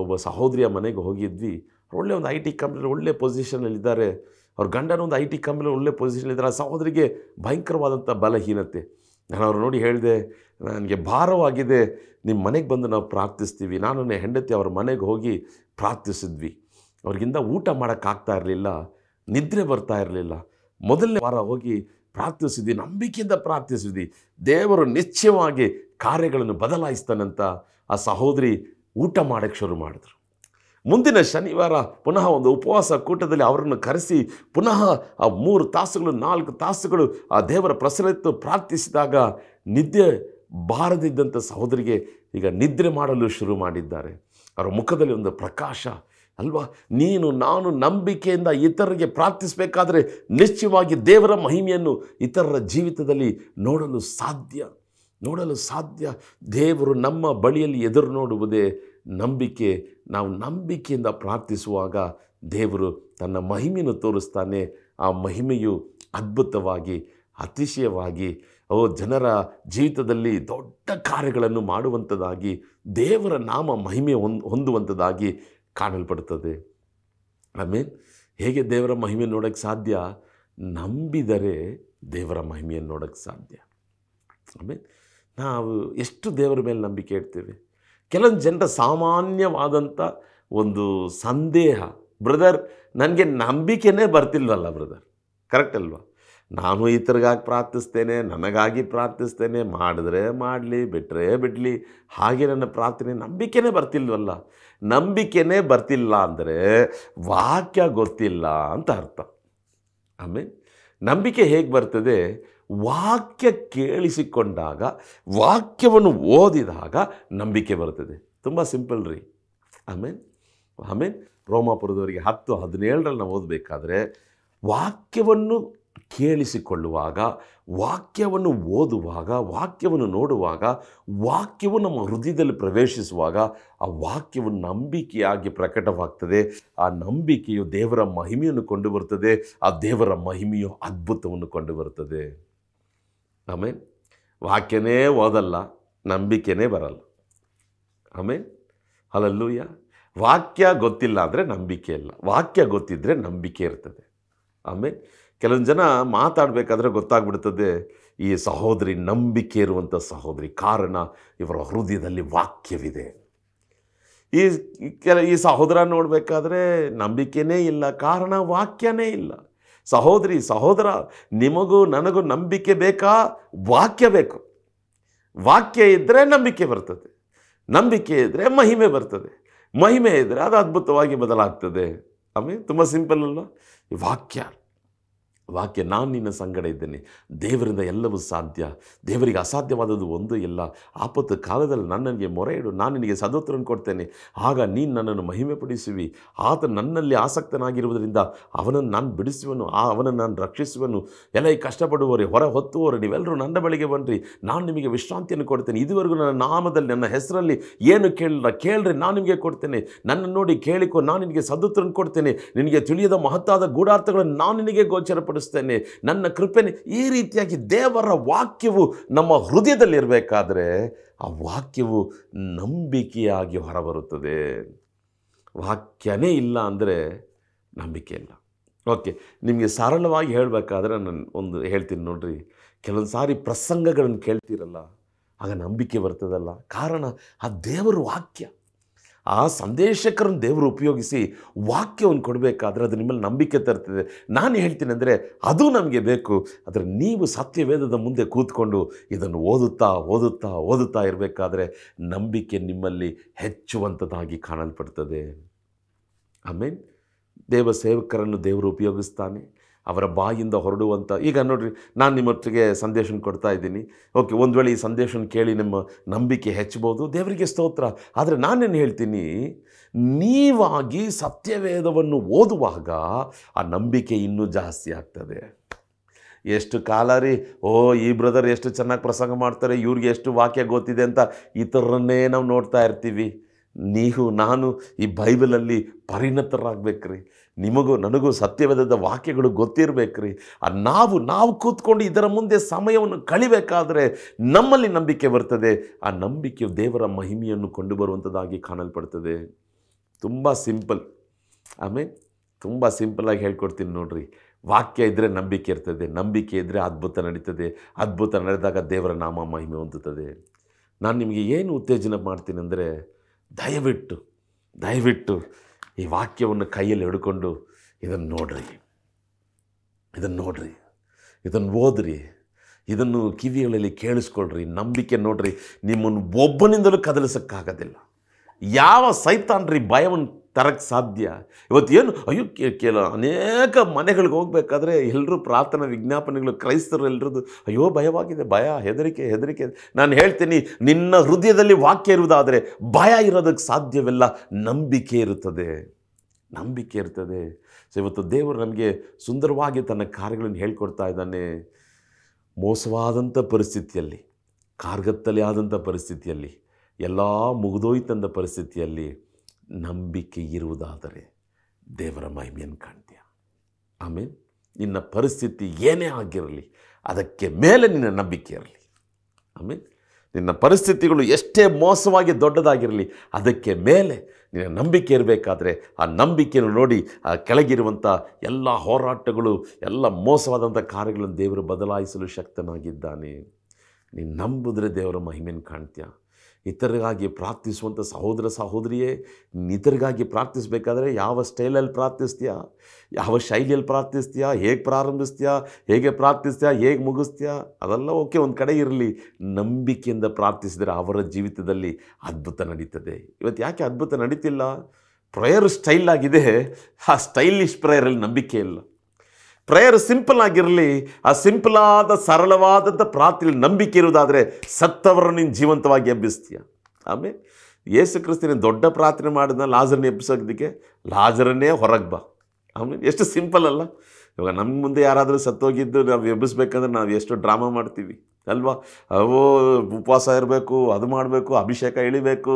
ಒಬ್ಬ ಸಹೋದರಿಯ ಮನೆಗೆ ಹೋಗಿದ್ವಿ ಒಳ್ಳೆ ಒಂದು ಐ ಟಿ ಕಂಪ್ನಿಯಲ್ಲಿ ಒಳ್ಳೆ ಪೊಸಿಷನಲ್ಲಿದ್ದಾರೆ ಅವ್ರ ಗಂಡನ ಒಂದು ಐ ಟಿ ಕಂಪ್ನಿ ಒಳ್ಳೆ ಪೊಸಿಷನಲ್ಲಿದ್ದಾರೆ ಆ ಸಹೋದರಿಗೆ ಭಯಂಕರವಾದಂಥ ಬಲಹೀನತೆ ನಾನು ಅವರು ನೋಡಿ ಹೇಳಿದೆ ನನಗೆ ಭಾರವಾಗಿದೆ ನಿಮ್ಮ ಮನೆಗೆ ಬಂದು ನಾವು ಪ್ರಾರ್ಥಿಸ್ತೀವಿ ನಾನು ಹೆಂಡತಿ ಅವ್ರ ಮನೆಗೆ ಹೋಗಿ ಪ್ರಾರ್ಥಿಸಿದ್ವಿ ಅವ್ರಿಗಿಂತ ಊಟ ಮಾಡೋಕ್ಕಾಗ್ತಾ ಇರಲಿಲ್ಲ ನಿದ್ರೆ ಬರ್ತಾ ಇರಲಿಲ್ಲ ಮೊದಲನೇ ವಾರ ಹೋಗಿ ಪ್ರಾರ್ಥಿಸಿದ್ವಿ ನಂಬಿಕೆಯಿಂದ ಪ್ರಾರ್ಥಿಸಿದ್ವಿ ದೇವರು ನಿಶ್ಚಯವಾಗಿ ಕಾರ್ಯಗಳನ್ನು ಬದಲಾಯಿಸ್ತಾನಂತ ಆ ಸಹೋದರಿ ಊಟ ಮಾಡೋಕ್ಕೆ ಶುರು ಮಾಡಿದ್ರು ಮುಂದಿನ ಶನಿವಾರ ಪುನಃ ಒಂದು ಉಪವಾಸ ಕೂಟದಲ್ಲಿ ಅವರನ್ನು ಕರೆಸಿ ಪುನಃ ಆ ಮೂರು ತಾಸುಗಳು ನಾಲ್ಕು ತಾಸುಗಳು ಆ ದೇವರ ಪ್ರಸರತ್ತು ಪ್ರಾರ್ಥಿಸಿದಾಗ ನಿದ್ದೆ ಬಾರದಿದ್ದಂಥ ಸಹೋದರಿಗೆ ಈಗ ನಿದ್ರೆ ಮಾಡಲು ಶುರು ಮಾಡಿದ್ದಾರೆ ಅವರ ಮುಖದಲ್ಲಿ ಒಂದು ಪ್ರಕಾಶ ಅಲ್ವಾ ನೀನು ನಾನು ನಂಬಿಕೆಯಿಂದ ಇತರರಿಗೆ ಪ್ರಾರ್ಥಿಸಬೇಕಾದರೆ ನಿಶ್ಚಯವಾಗಿ ದೇವರ ಮಹಿಮೆಯನ್ನು ಇತರರ ಜೀವಿತದಲ್ಲಿ ನೋಡಲು ಸಾಧ್ಯ ನೋಡಲು ಸಾಧ್ಯ ದೇವರು ನಮ್ಮ ಬಳಿಯಲ್ಲಿ ಎದುರು ನೋಡುವುದೇ ನಂಬಿಕೆ ನಾವು ನಂಬಿಕೆಯಿಂದ ಪ್ರಾರ್ಥಿಸುವಾಗ ದೇವರು ತನ್ನ ಮಹಿಮೆಯನ್ನು ತೋರಿಸ್ತಾನೆ ಆ ಮಹಿಮೆಯು ಅದ್ಭುತವಾಗಿ ಅತಿಶಯವಾಗಿ ಓ ಜನರ ಜೀವಿತದಲ್ಲಿ ದೊಡ್ಡ ಕಾರ್ಯಗಳನ್ನು ಮಾಡುವಂಥದ್ದಾಗಿ ದೇವರ ನಾಮ ಮಹಿಮೆ ಹೊಂದುವಂಥದ್ದಾಗಿ ಕಾಣಲ್ಪಡ್ತದೆ ಆಮೇಲೆ ಹೇಗೆ ದೇವರ ಮಹಿಮೆಯನ್ನು ನೋಡೋಕ್ಕೆ ಸಾಧ್ಯ ನಂಬಿದರೆ ದೇವರ ಮಹಿಮೆಯನ್ನು ನೋಡೋಕ್ಕೆ ಸಾಧ್ಯ ಆಮೇಲೆ ನಾವು ಎಷ್ಟು ದೇವರ ಮೇಲೆ ನಂಬಿಕೆ ಇಡ್ತೇವೆ ಕೆಲವೊಂದು ಜನರ ಸಾಮಾನ್ಯವಾದಂಥ ಒಂದು ಸಂದೇಹ ಬ್ರದರ್ ನನಗೆ ನಂಬಿಕೆನೇ ಬರ್ತಿಲ್ವಲ್ಲ ಬ್ರದರ್ ಕರೆಕ್ಟ್ ಅಲ್ವಾ ನಾನು ಇತರಿಗಾಗಿ ಪ್ರಾರ್ಥಿಸ್ತೇನೆ ನನಗಾಗಿ ಪ್ರಾರ್ಥಿಸ್ತೇನೆ ಮಾಡಿದ್ರೆ ಮಾಡಲಿ ಬಿಟ್ಟರೆ ಬಿಡಲಿ ಹಾಗೆ ನನ್ನ ಪ್ರಾರ್ಥನೆ ನಂಬಿಕೆನೇ ಬರ್ತಿಲ್ವಲ್ಲ ನಂಬಿಕೆನೇ ಬರ್ತಿಲ್ಲ ಅಂದರೆ ವಾಕ್ಯ ಗೊತ್ತಿಲ್ಲ ಅಂತ ಅರ್ಥ ಆಮೇಲೆ ನಂಬಿಕೆ ಹೇಗೆ ಬರ್ತದೆ ವಾಕ್ಯ ಕೇಳಿಸಿಕೊಂಡಾಗ ವಾಕ್ಯವನ್ನು ಓದಿದಾಗ ನಂಬಿಕೆ ಬರ್ತದೆ ತುಂಬ ಸಿಂಪಲ್ ರೀ ಆಮೇನ್ ಆಮೇನ್ ರೋಮಾಪುರದವರಿಗೆ ಹತ್ತು ಹದಿನೇಳರಲ್ಲಿ ನಾವು ಓದಬೇಕಾದ್ರೆ ವಾಕ್ಯವನ್ನು ಕೇಳಿಸಿಕೊಳ್ಳುವಾಗ ವಾಕ್ಯವನ್ನು ಓದುವಾಗ ವಾಕ್ಯವನ್ನು ನೋಡುವಾಗ ವಾಕ್ಯವು ನಮ್ಮ ಹೃದಯದಲ್ಲಿ ಪ್ರವೇಶಿಸುವಾಗ ಆ ವಾಕ್ಯವು ನಂಬಿಕೆಯಾಗಿ ಪ್ರಕಟವಾಗ್ತದೆ ಆ ನಂಬಿಕೆಯು ದೇವರ ಮಹಿಮೆಯನ್ನು ಕೊಂಡು ಆ ದೇವರ ಮಹಿಮೆಯು ಅದ್ಭುತವನ್ನು ಕಂಡುಬರುತ್ತದೆ ಆಮೇಲೆ ವಾಕ್ಯನೇ ಓದಲ್ಲ ನಂಬಿಕೆನೇ ಬರಲ್ಲ ಆಮೇಲೆ ಯಾ ವಾಕ್ಯ ಗೊತ್ತಿಲ್ಲ ಅಂದರೆ ನಂಬಿಕೆ ಇಲ್ಲ ವಾಕ್ಯ ಗೊತ್ತಿದ್ದರೆ ನಂಬಿಕೆ ಇರ್ತದೆ ಆಮೇಲೆ ಕೆಲವೊಂದು ಜನ ಮಾತಾಡಬೇಕಾದ್ರೆ ಗೊತ್ತಾಗ್ಬಿಡ್ತದೆ ಈ ಸಹೋದರಿ ನಂಬಿಕೆ ಇರುವಂಥ ಸಹೋದರಿ ಕಾರಣ ಇವರ ಹೃದಯದಲ್ಲಿ ವಾಕ್ಯವಿದೆ ಈ ಕೆಲ ಈ ಸಹೋದರ ನೋಡಬೇಕಾದ್ರೆ ನಂಬಿಕೆನೇ ಇಲ್ಲ ಕಾರಣ ವಾಕ್ಯನೇ ಇಲ್ಲ ಸಹೋದರಿ ಸಹೋದರ ನಿಮಗೂ ನನಗೂ ನಂಬಿಕೆ ಬೇಕಾ ವಾಕ್ಯ ಬೇಕು ವಾಕ್ಯ ಇದ್ದರೆ ನಂಬಿಕೆ ಬರ್ತದೆ ನಂಬಿಕೆ ಇದ್ದರೆ ಮಹಿಮೆ ಬರ್ತದೆ ಮಹಿಮೆ ಇದ್ದರೆ ಅದು ಅದ್ಭುತವಾಗಿ ಬದಲಾಗ್ತದೆ ಆಮೇಲೆ ತುಂಬ ಸಿಂಪಲ್ ಅಲ್ಲ ವಾಕ್ಯ ವಾಕ್ಯ ನಾನು ನಿನ್ನ ಸಂಗಡ ಇದ್ದೇನೆ ದೇವರಿಂದ ಎಲ್ಲವೂ ಸಾಧ್ಯ ದೇವರಿಗೆ ಅಸಾಧ್ಯವಾದದ್ದು ಒಂದೂ ಇಲ್ಲ ಆಪತ್ತು ಕಾಲದಲ್ಲಿ ನನ್ನನಿಗೆ ಮೊರೆ ಇಡು ನಾನು ನಿನಗೆ ಸದೋತ್ರನ ಕೊಡ್ತೇನೆ ಆಗ ನೀನು ನನ್ನನ್ನು ಮಹಿಮೆಪಡಿಸುವಿ ಆತ ನನ್ನಲ್ಲಿ ಆಸಕ್ತನಾಗಿರುವುದರಿಂದ ಅವನನ್ನು ನಾನು ಬಿಡಿಸುವನು ಆ ಅವನನ್ನು ನಾನು ರಕ್ಷಿಸುವನು ಎಲ್ಲ ಈ ಕಷ್ಟಪಡುವವರೆ ಹೊರ ಹೊತ್ತುವವರು ನೀವೆಲ್ಲರೂ ನನ್ನ ಬಳಿಗೆ ಬನ್ನಿರಿ ನಾನು ನಿಮಗೆ ವಿಶ್ರಾಂತಿಯನ್ನು ಕೊಡ್ತೇನೆ ಇದುವರೆಗೂ ನನ್ನ ನಾಮದಲ್ಲಿ ನನ್ನ ಹೆಸರಲ್ಲಿ ಏನು ಕೇಳಿಲ್ಲ ಕೇಳ್ರಿ ನಾನು ನಿಮಗೆ ಕೊಡ್ತೇನೆ ನನ್ನನ್ನು ನೋಡಿ ಕೇಳಿಕೊ ನಾನು ನಿನಗೆ ಸದೋತ್ರನ ಕೊಡ್ತೇನೆ ನಿನಗೆ ತಿಳಿಯದ ಮಹತ್ತಾದ ಗೂಢಾರ್ಥಗಳನ್ನು ನಾನು ನಿನಗೆ ಗೋಚರಪಡಿಸ್ತೇನೆ ಕೊಡಿಸ್ತೇನೆ ನನ್ನ ಕೃಪೆನೆ ಈ ರೀತಿಯಾಗಿ ದೇವರ ವಾಕ್ಯವು ನಮ್ಮ ಹೃದಯದಲ್ಲಿರಬೇಕಾದ್ರೆ ಆ ವಾಕ್ಯವು ನಂಬಿಕೆಯಾಗಿ ಹೊರಬರುತ್ತದೆ ವಾಕ್ಯನೇ ಇಲ್ಲ ಅಂದರೆ ನಂಬಿಕೆ ಇಲ್ಲ ಓಕೆ ನಿಮಗೆ ಸರಳವಾಗಿ ಹೇಳಬೇಕಾದ್ರೆ ನಾನು ಒಂದು ಹೇಳ್ತೀನಿ ನೋಡ್ರಿ ಕೆಲವೊಂದು ಸಾರಿ ಪ್ರಸಂಗಗಳನ್ನು ಕೇಳ್ತೀರಲ್ಲ ಆಗ ನಂಬಿಕೆ ಬರ್ತದಲ್ಲ ಕಾರಣ ಆ ದೇವರ ವಾಕ್ಯ ಆ ಸಂದೇಶಕರನ್ನು ದೇವರು ಉಪಯೋಗಿಸಿ ವಾಕ್ಯವನ್ನು ಕೊಡಬೇಕಾದ್ರೆ ಅದು ನಿಮ್ಮಲ್ಲಿ ನಂಬಿಕೆ ತರ್ತದೆ ನಾನು ಹೇಳ್ತೀನಿ ಅಂದರೆ ಅದು ನಮಗೆ ಬೇಕು ಆದರೆ ನೀವು ಸತ್ಯವೇದದ ಮುಂದೆ ಕೂತ್ಕೊಂಡು ಇದನ್ನು ಓದುತ್ತಾ ಓದುತ್ತಾ ಓದುತ್ತಾ ಇರಬೇಕಾದ್ರೆ ನಂಬಿಕೆ ನಿಮ್ಮಲ್ಲಿ ಹೆಚ್ಚುವಂಥದ್ದಾಗಿ ಕಾಣಲ್ಪಡ್ತದೆ ಐ ಮೀನ್ ದೇವ ಸೇವಕರನ್ನು ದೇವರು ಉಪಯೋಗಿಸ್ತಾನೆ ಅವರ ಬಾಯಿಂದ ಹೊರಡುವಂಥ ಈಗ ನೋಡಿರಿ ನಾನು ನಿಮ್ಮೊಟ್ಟಿಗೆ ಸಂದೇಶನ ಕೊಡ್ತಾ ಇದ್ದೀನಿ ಓಕೆ ಒಂದು ವೇಳೆ ಈ ಸಂದೇಶನ ಕೇಳಿ ನಿಮ್ಮ ನಂಬಿಕೆ ಹೆಚ್ಚಬೋದು ದೇವರಿಗೆ ಸ್ತೋತ್ರ ಆದರೆ ನಾನೇನು ಹೇಳ್ತೀನಿ ನೀವಾಗಿ ಸತ್ಯವೇದವನ್ನು ಓದುವಾಗ ಆ ನಂಬಿಕೆ ಇನ್ನೂ ಜಾಸ್ತಿ ಆಗ್ತದೆ ಎಷ್ಟು ಕಾಲ ರೀ ಓ ಈ ಬ್ರದರ್ ಎಷ್ಟು ಚೆನ್ನಾಗಿ ಪ್ರಸಂಗ ಮಾಡ್ತಾರೆ ಇವ್ರಿಗೆ ಎಷ್ಟು ವಾಕ್ಯ ಗೊತ್ತಿದೆ ಅಂತ ಇತರನ್ನೇ ನಾವು ನೋಡ್ತಾ ಇರ್ತೀವಿ ನೀವು ನಾನು ಈ ಬೈಬಲಲ್ಲಿ ಪರಿಣತರಾಗಬೇಕ್ರಿ ನಿಮಗೂ ನನಗೂ ಸತ್ಯವೇದದ ವಾಕ್ಯಗಳು ಗೊತ್ತಿರಬೇಕ್ರಿ ನಾವು ನಾವು ಕೂತ್ಕೊಂಡು ಇದರ ಮುಂದೆ ಸಮಯವನ್ನು ಕಳಿಬೇಕಾದರೆ ನಮ್ಮಲ್ಲಿ ನಂಬಿಕೆ ಬರ್ತದೆ ಆ ನಂಬಿಕೆಯು ದೇವರ ಮಹಿಮೆಯನ್ನು ಕಂಡುಬರುವಂಥದ್ದಾಗಿ ಬರುವಂಥದ್ದಾಗಿ ಕಾಣಲ್ಪಡ್ತದೆ ತುಂಬ ಸಿಂಪಲ್ ಆಮೇಲೆ ತುಂಬ ಸಿಂಪಲಾಗಿ ಹೇಳ್ಕೊಡ್ತೀನಿ ನೋಡ್ರಿ ವಾಕ್ಯ ಇದ್ದರೆ ನಂಬಿಕೆ ಇರ್ತದೆ ನಂಬಿಕೆ ಇದ್ದರೆ ಅದ್ಭುತ ನಡೀತದೆ ಅದ್ಭುತ ನಡೆದಾಗ ದೇವರ ನಾಮ ಮಹಿಮೆ ಹೊಂದುತ್ತದೆ ನಾನು ನಿಮಗೆ ಏನು ಉತ್ತೇಜನ ಮಾಡ್ತೀನಿ ಅಂದರೆ ದಯವಿಟ್ಟು ದಯವಿಟ್ಟು ಈ ವಾಕ್ಯವನ್ನು ಕೈಯಲ್ಲಿ ಹಿಡ್ಕೊಂಡು ಇದನ್ನು ನೋಡ್ರಿ ಇದನ್ನು ನೋಡ್ರಿ ಇದನ್ನು ಓದ್ರಿ ಇದನ್ನು ಕಿವಿಗಳಲ್ಲಿ ಕೇಳಿಸ್ಕೊಳ್ರಿ ನಂಬಿಕೆ ನೋಡ್ರಿ ನಿಮ್ಮನ್ನು ಒಬ್ಬನಿಂದಲೂ ಕದಲಿಸೋಕ್ಕಾಗೋದಿಲ್ಲ ಯಾವ ಸೈತಾನ್ರಿ ಭಯವನ್ನು ತರಕ್ಕೆ ಸಾಧ್ಯ ಇವತ್ತೇನು ಅಯ್ಯೋ ಕೆಲ ಅನೇಕ ಮನೆಗಳಿಗೆ ಹೋಗಬೇಕಾದ್ರೆ ಎಲ್ಲರೂ ಪ್ರಾರ್ಥನಾ ವಿಜ್ಞಾಪನೆಗಳು ಕ್ರೈಸ್ತರು ಎಲ್ಲರದ್ದು ಅಯ್ಯೋ ಭಯವಾಗಿದೆ ಭಯ ಹೆದರಿಕೆ ಹೆದರಿಕೆ ನಾನು ಹೇಳ್ತೀನಿ ನಿನ್ನ ಹೃದಯದಲ್ಲಿ ವಾಕ್ಯ ಇರುವುದಾದರೆ ಭಯ ಇರೋದಕ್ಕೆ ಸಾಧ್ಯವಿಲ್ಲ ನಂಬಿಕೆ ಇರುತ್ತದೆ ನಂಬಿಕೆ ಇರ್ತದೆ ಸೊ ಇವತ್ತು ದೇವರು ನಮಗೆ ಸುಂದರವಾಗಿ ತನ್ನ ಕಾರ್ಯಗಳನ್ನು ಹೇಳ್ಕೊಡ್ತಾ ಇದ್ದಾನೆ ಮೋಸವಾದಂಥ ಪರಿಸ್ಥಿತಿಯಲ್ಲಿ ಕಾರ್ಗತ್ತಲೆ ಆದಂಥ ಪರಿಸ್ಥಿತಿಯಲ್ಲಿ ಎಲ್ಲ ಮುಗಿದೋಯ್ತಂಥ ಪರಿಸ್ಥಿತಿಯಲ್ಲಿ ನಂಬಿಕೆ ಇರುವುದಾದರೆ ದೇವರ ಮಹಿಮೆಯನ್ನು ಕಾಣ್ತೀಯ ಆಮೇಲೆ ನಿನ್ನ ಪರಿಸ್ಥಿತಿ ಏನೇ ಆಗಿರಲಿ ಅದಕ್ಕೆ ಮೇಲೆ ನಿನ್ನ ನಂಬಿಕೆ ಇರಲಿ ಆಮೇಲೆ ನಿನ್ನ ಪರಿಸ್ಥಿತಿಗಳು ಎಷ್ಟೇ ಮೋಸವಾಗಿ ದೊಡ್ಡದಾಗಿರಲಿ ಅದಕ್ಕೆ ಮೇಲೆ ನಿನ್ನ ನಂಬಿಕೆ ಇರಬೇಕಾದ್ರೆ ಆ ನಂಬಿಕೆಯನ್ನು ನೋಡಿ ಆ ಕೆಳಗಿರುವಂಥ ಎಲ್ಲ ಹೋರಾಟಗಳು ಎಲ್ಲ ಮೋಸವಾದಂಥ ಕಾರ್ಯಗಳನ್ನು ದೇವರು ಬದಲಾಯಿಸಲು ಶಕ್ತನಾಗಿದ್ದಾನೆ ನೀನು ನಂಬಿದ್ರೆ ದೇವರ ಮಹಿಮೆಯನ್ನು ಕಾಣ್ತೀಯ ಇತರರಿಗಾಗಿ ಪ್ರಾರ್ಥಿಸುವಂಥ ಸಹೋದರ ಸಹೋದರಿಯೇ ಇತರಿಗಾಗಿ ಪ್ರಾರ್ಥಿಸಬೇಕಾದ್ರೆ ಯಾವ ಸ್ಟೈಲಲ್ಲಿ ಪ್ರಾರ್ಥಿಸ್ತೀಯಾ ಯಾವ ಶೈಲಿಯಲ್ಲಿ ಪ್ರಾರ್ಥಿಸ್ತೀಯಾ ಹೇಗೆ ಪ್ರಾರಂಭಿಸ್ತೀಯಾ ಹೇಗೆ ಪ್ರಾರ್ಥಿಸ್ತೀಯಾ ಹೇಗೆ ಮುಗಿಸ್ತೀಯಾ ಅದೆಲ್ಲ ಓಕೆ ಒಂದು ಕಡೆ ಇರಲಿ ನಂಬಿಕೆಯಿಂದ ಪ್ರಾರ್ಥಿಸಿದರೆ ಅವರ ಜೀವಿತದಲ್ಲಿ ಅದ್ಭುತ ನಡೀತದೆ ಇವತ್ತು ಯಾಕೆ ಅದ್ಭುತ ನಡೀತಿಲ್ಲ ಪ್ರೇಯರ್ ಸ್ಟೈಲ್ ಆಗಿದೆ ಆ ಸ್ಟೈಲಿಶ್ ಪ್ರೇಯರಲ್ಲಿ ನಂಬಿಕೆ ಇಲ್ಲ ಪ್ರೇಯರ್ ಸಿಂಪಲ್ ಆಗಿರಲಿ ಆ ಸಿಂಪಲ್ ಆದ ಸರಳವಾದಂಥ ಪ್ರಾರ್ಥನೆ ನಂಬಿಕೆ ಇರುವುದಾದರೆ ಸತ್ತವರನ್ನು ನೀನು ಜೀವಂತವಾಗಿ ಎಬ್ಬಿಸ್ತೀಯ ಆಮೇಲೆ ಯೇಸು ಕ್ರಿಸ್ತಿನ ದೊಡ್ಡ ಪ್ರಾರ್ಥನೆ ಮಾಡಿದ ಲಾಜರನ್ನ ಎಬ್ಬಿಸೋದಕ್ಕೆ ಲಾಜರನ್ನೇ ಹೊರಗೆ ಬಾ ಆಮೇಲೆ ಎಷ್ಟು ಸಿಂಪಲ್ ಅಲ್ಲ ಇವಾಗ ನಮ್ಮ ಮುಂದೆ ಯಾರಾದರೂ ಸತ್ತೋಗಿದ್ದು ನಾವು ಎಬ್ಬಿಸ್ಬೇಕಂದ್ರೆ ನಾವು ಎಷ್ಟು ಡ್ರಾಮಾ ಮಾಡ್ತೀವಿ ಅಲ್ವಾ ಅವು ಉಪವಾಸ ಇರಬೇಕು ಅದು ಮಾಡಬೇಕು ಅಭಿಷೇಕ ಇಳಿಬೇಕು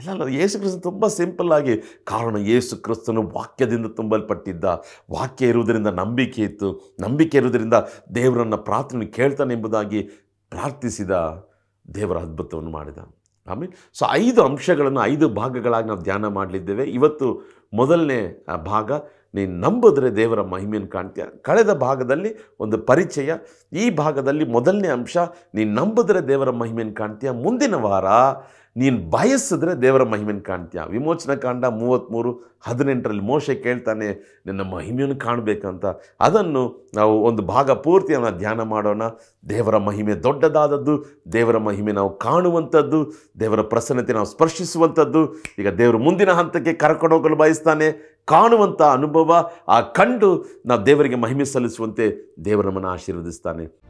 ಇಲ್ಲ ಯೇಸು ಕ್ರಿಸ್ತ ತುಂಬ ಸಿಂಪಲ್ಲಾಗಿ ಕಾರಣ ಯೇಸು ಕ್ರಿಸ್ತನು ವಾಕ್ಯದಿಂದ ತುಂಬಲ್ಪಟ್ಟಿದ್ದ ವಾಕ್ಯ ಇರುವುದರಿಂದ ನಂಬಿಕೆ ಇತ್ತು ನಂಬಿಕೆ ಇರುವುದರಿಂದ ದೇವರನ್ನು ಪ್ರಾರ್ಥನೆ ಕೇಳ್ತಾನೆ ಎಂಬುದಾಗಿ ಪ್ರಾರ್ಥಿಸಿದ ದೇವರ ಅದ್ಭುತವನ್ನು ಮಾಡಿದ ಆಮೇಲೆ ಸೊ ಐದು ಅಂಶಗಳನ್ನು ಐದು ಭಾಗಗಳಾಗಿ ನಾವು ಧ್ಯಾನ ಮಾಡಲಿದ್ದೇವೆ ಇವತ್ತು ಮೊದಲನೇ ಭಾಗ ನೀನು ನಂಬಿದ್ರೆ ದೇವರ ಮಹಿಮೆಯನ್ನು ಕಾಣ್ತೀಯ ಕಳೆದ ಭಾಗದಲ್ಲಿ ಒಂದು ಪರಿಚಯ ಈ ಭಾಗದಲ್ಲಿ ಮೊದಲನೇ ಅಂಶ ನೀನು ನಂಬಿದ್ರೆ ದೇವರ ಮಹಿಮೆಯನ್ನು ಕಾಣ್ತೀಯ ಮುಂದಿನ ವಾರ ನೀನು ಬಯಸಿದ್ರೆ ದೇವರ ಮಹಿಮೆಯನ್ನು ಕಾಣ್ತೀಯ ವಿಮೋಚನಾ ಕಾಂಡ ಮೂವತ್ತ್ಮೂರು ಹದಿನೆಂಟರಲ್ಲಿ ಮೋಶೆ ಕೇಳ್ತಾನೆ ನಿನ್ನ ಮಹಿಮೆಯನ್ನು ಕಾಣಬೇಕಂತ ಅದನ್ನು ನಾವು ಒಂದು ಭಾಗ ಪೂರ್ತಿಯನ್ನು ಧ್ಯಾನ ಮಾಡೋಣ ದೇವರ ಮಹಿಮೆ ದೊಡ್ಡದಾದದ್ದು ದೇವರ ಮಹಿಮೆ ನಾವು ಕಾಣುವಂಥದ್ದು ದೇವರ ಪ್ರಸನ್ನತೆ ನಾವು ಸ್ಪರ್ಶಿಸುವಂಥದ್ದು ಈಗ ದೇವರು ಮುಂದಿನ ಹಂತಕ್ಕೆ ಹೋಗಲು ಬಯಸ್ತಾನೆ ಕಾಣುವಂಥ ಅನುಭವ ಆ ಕಂಡು ನಾವು ದೇವರಿಗೆ ಮಹಿಮೆ ಸಲ್ಲಿಸುವಂತೆ ದೇವರ ನಮ್ಮನ್ನು ಆಶೀರ್ವದಿಸ್ತಾನೆ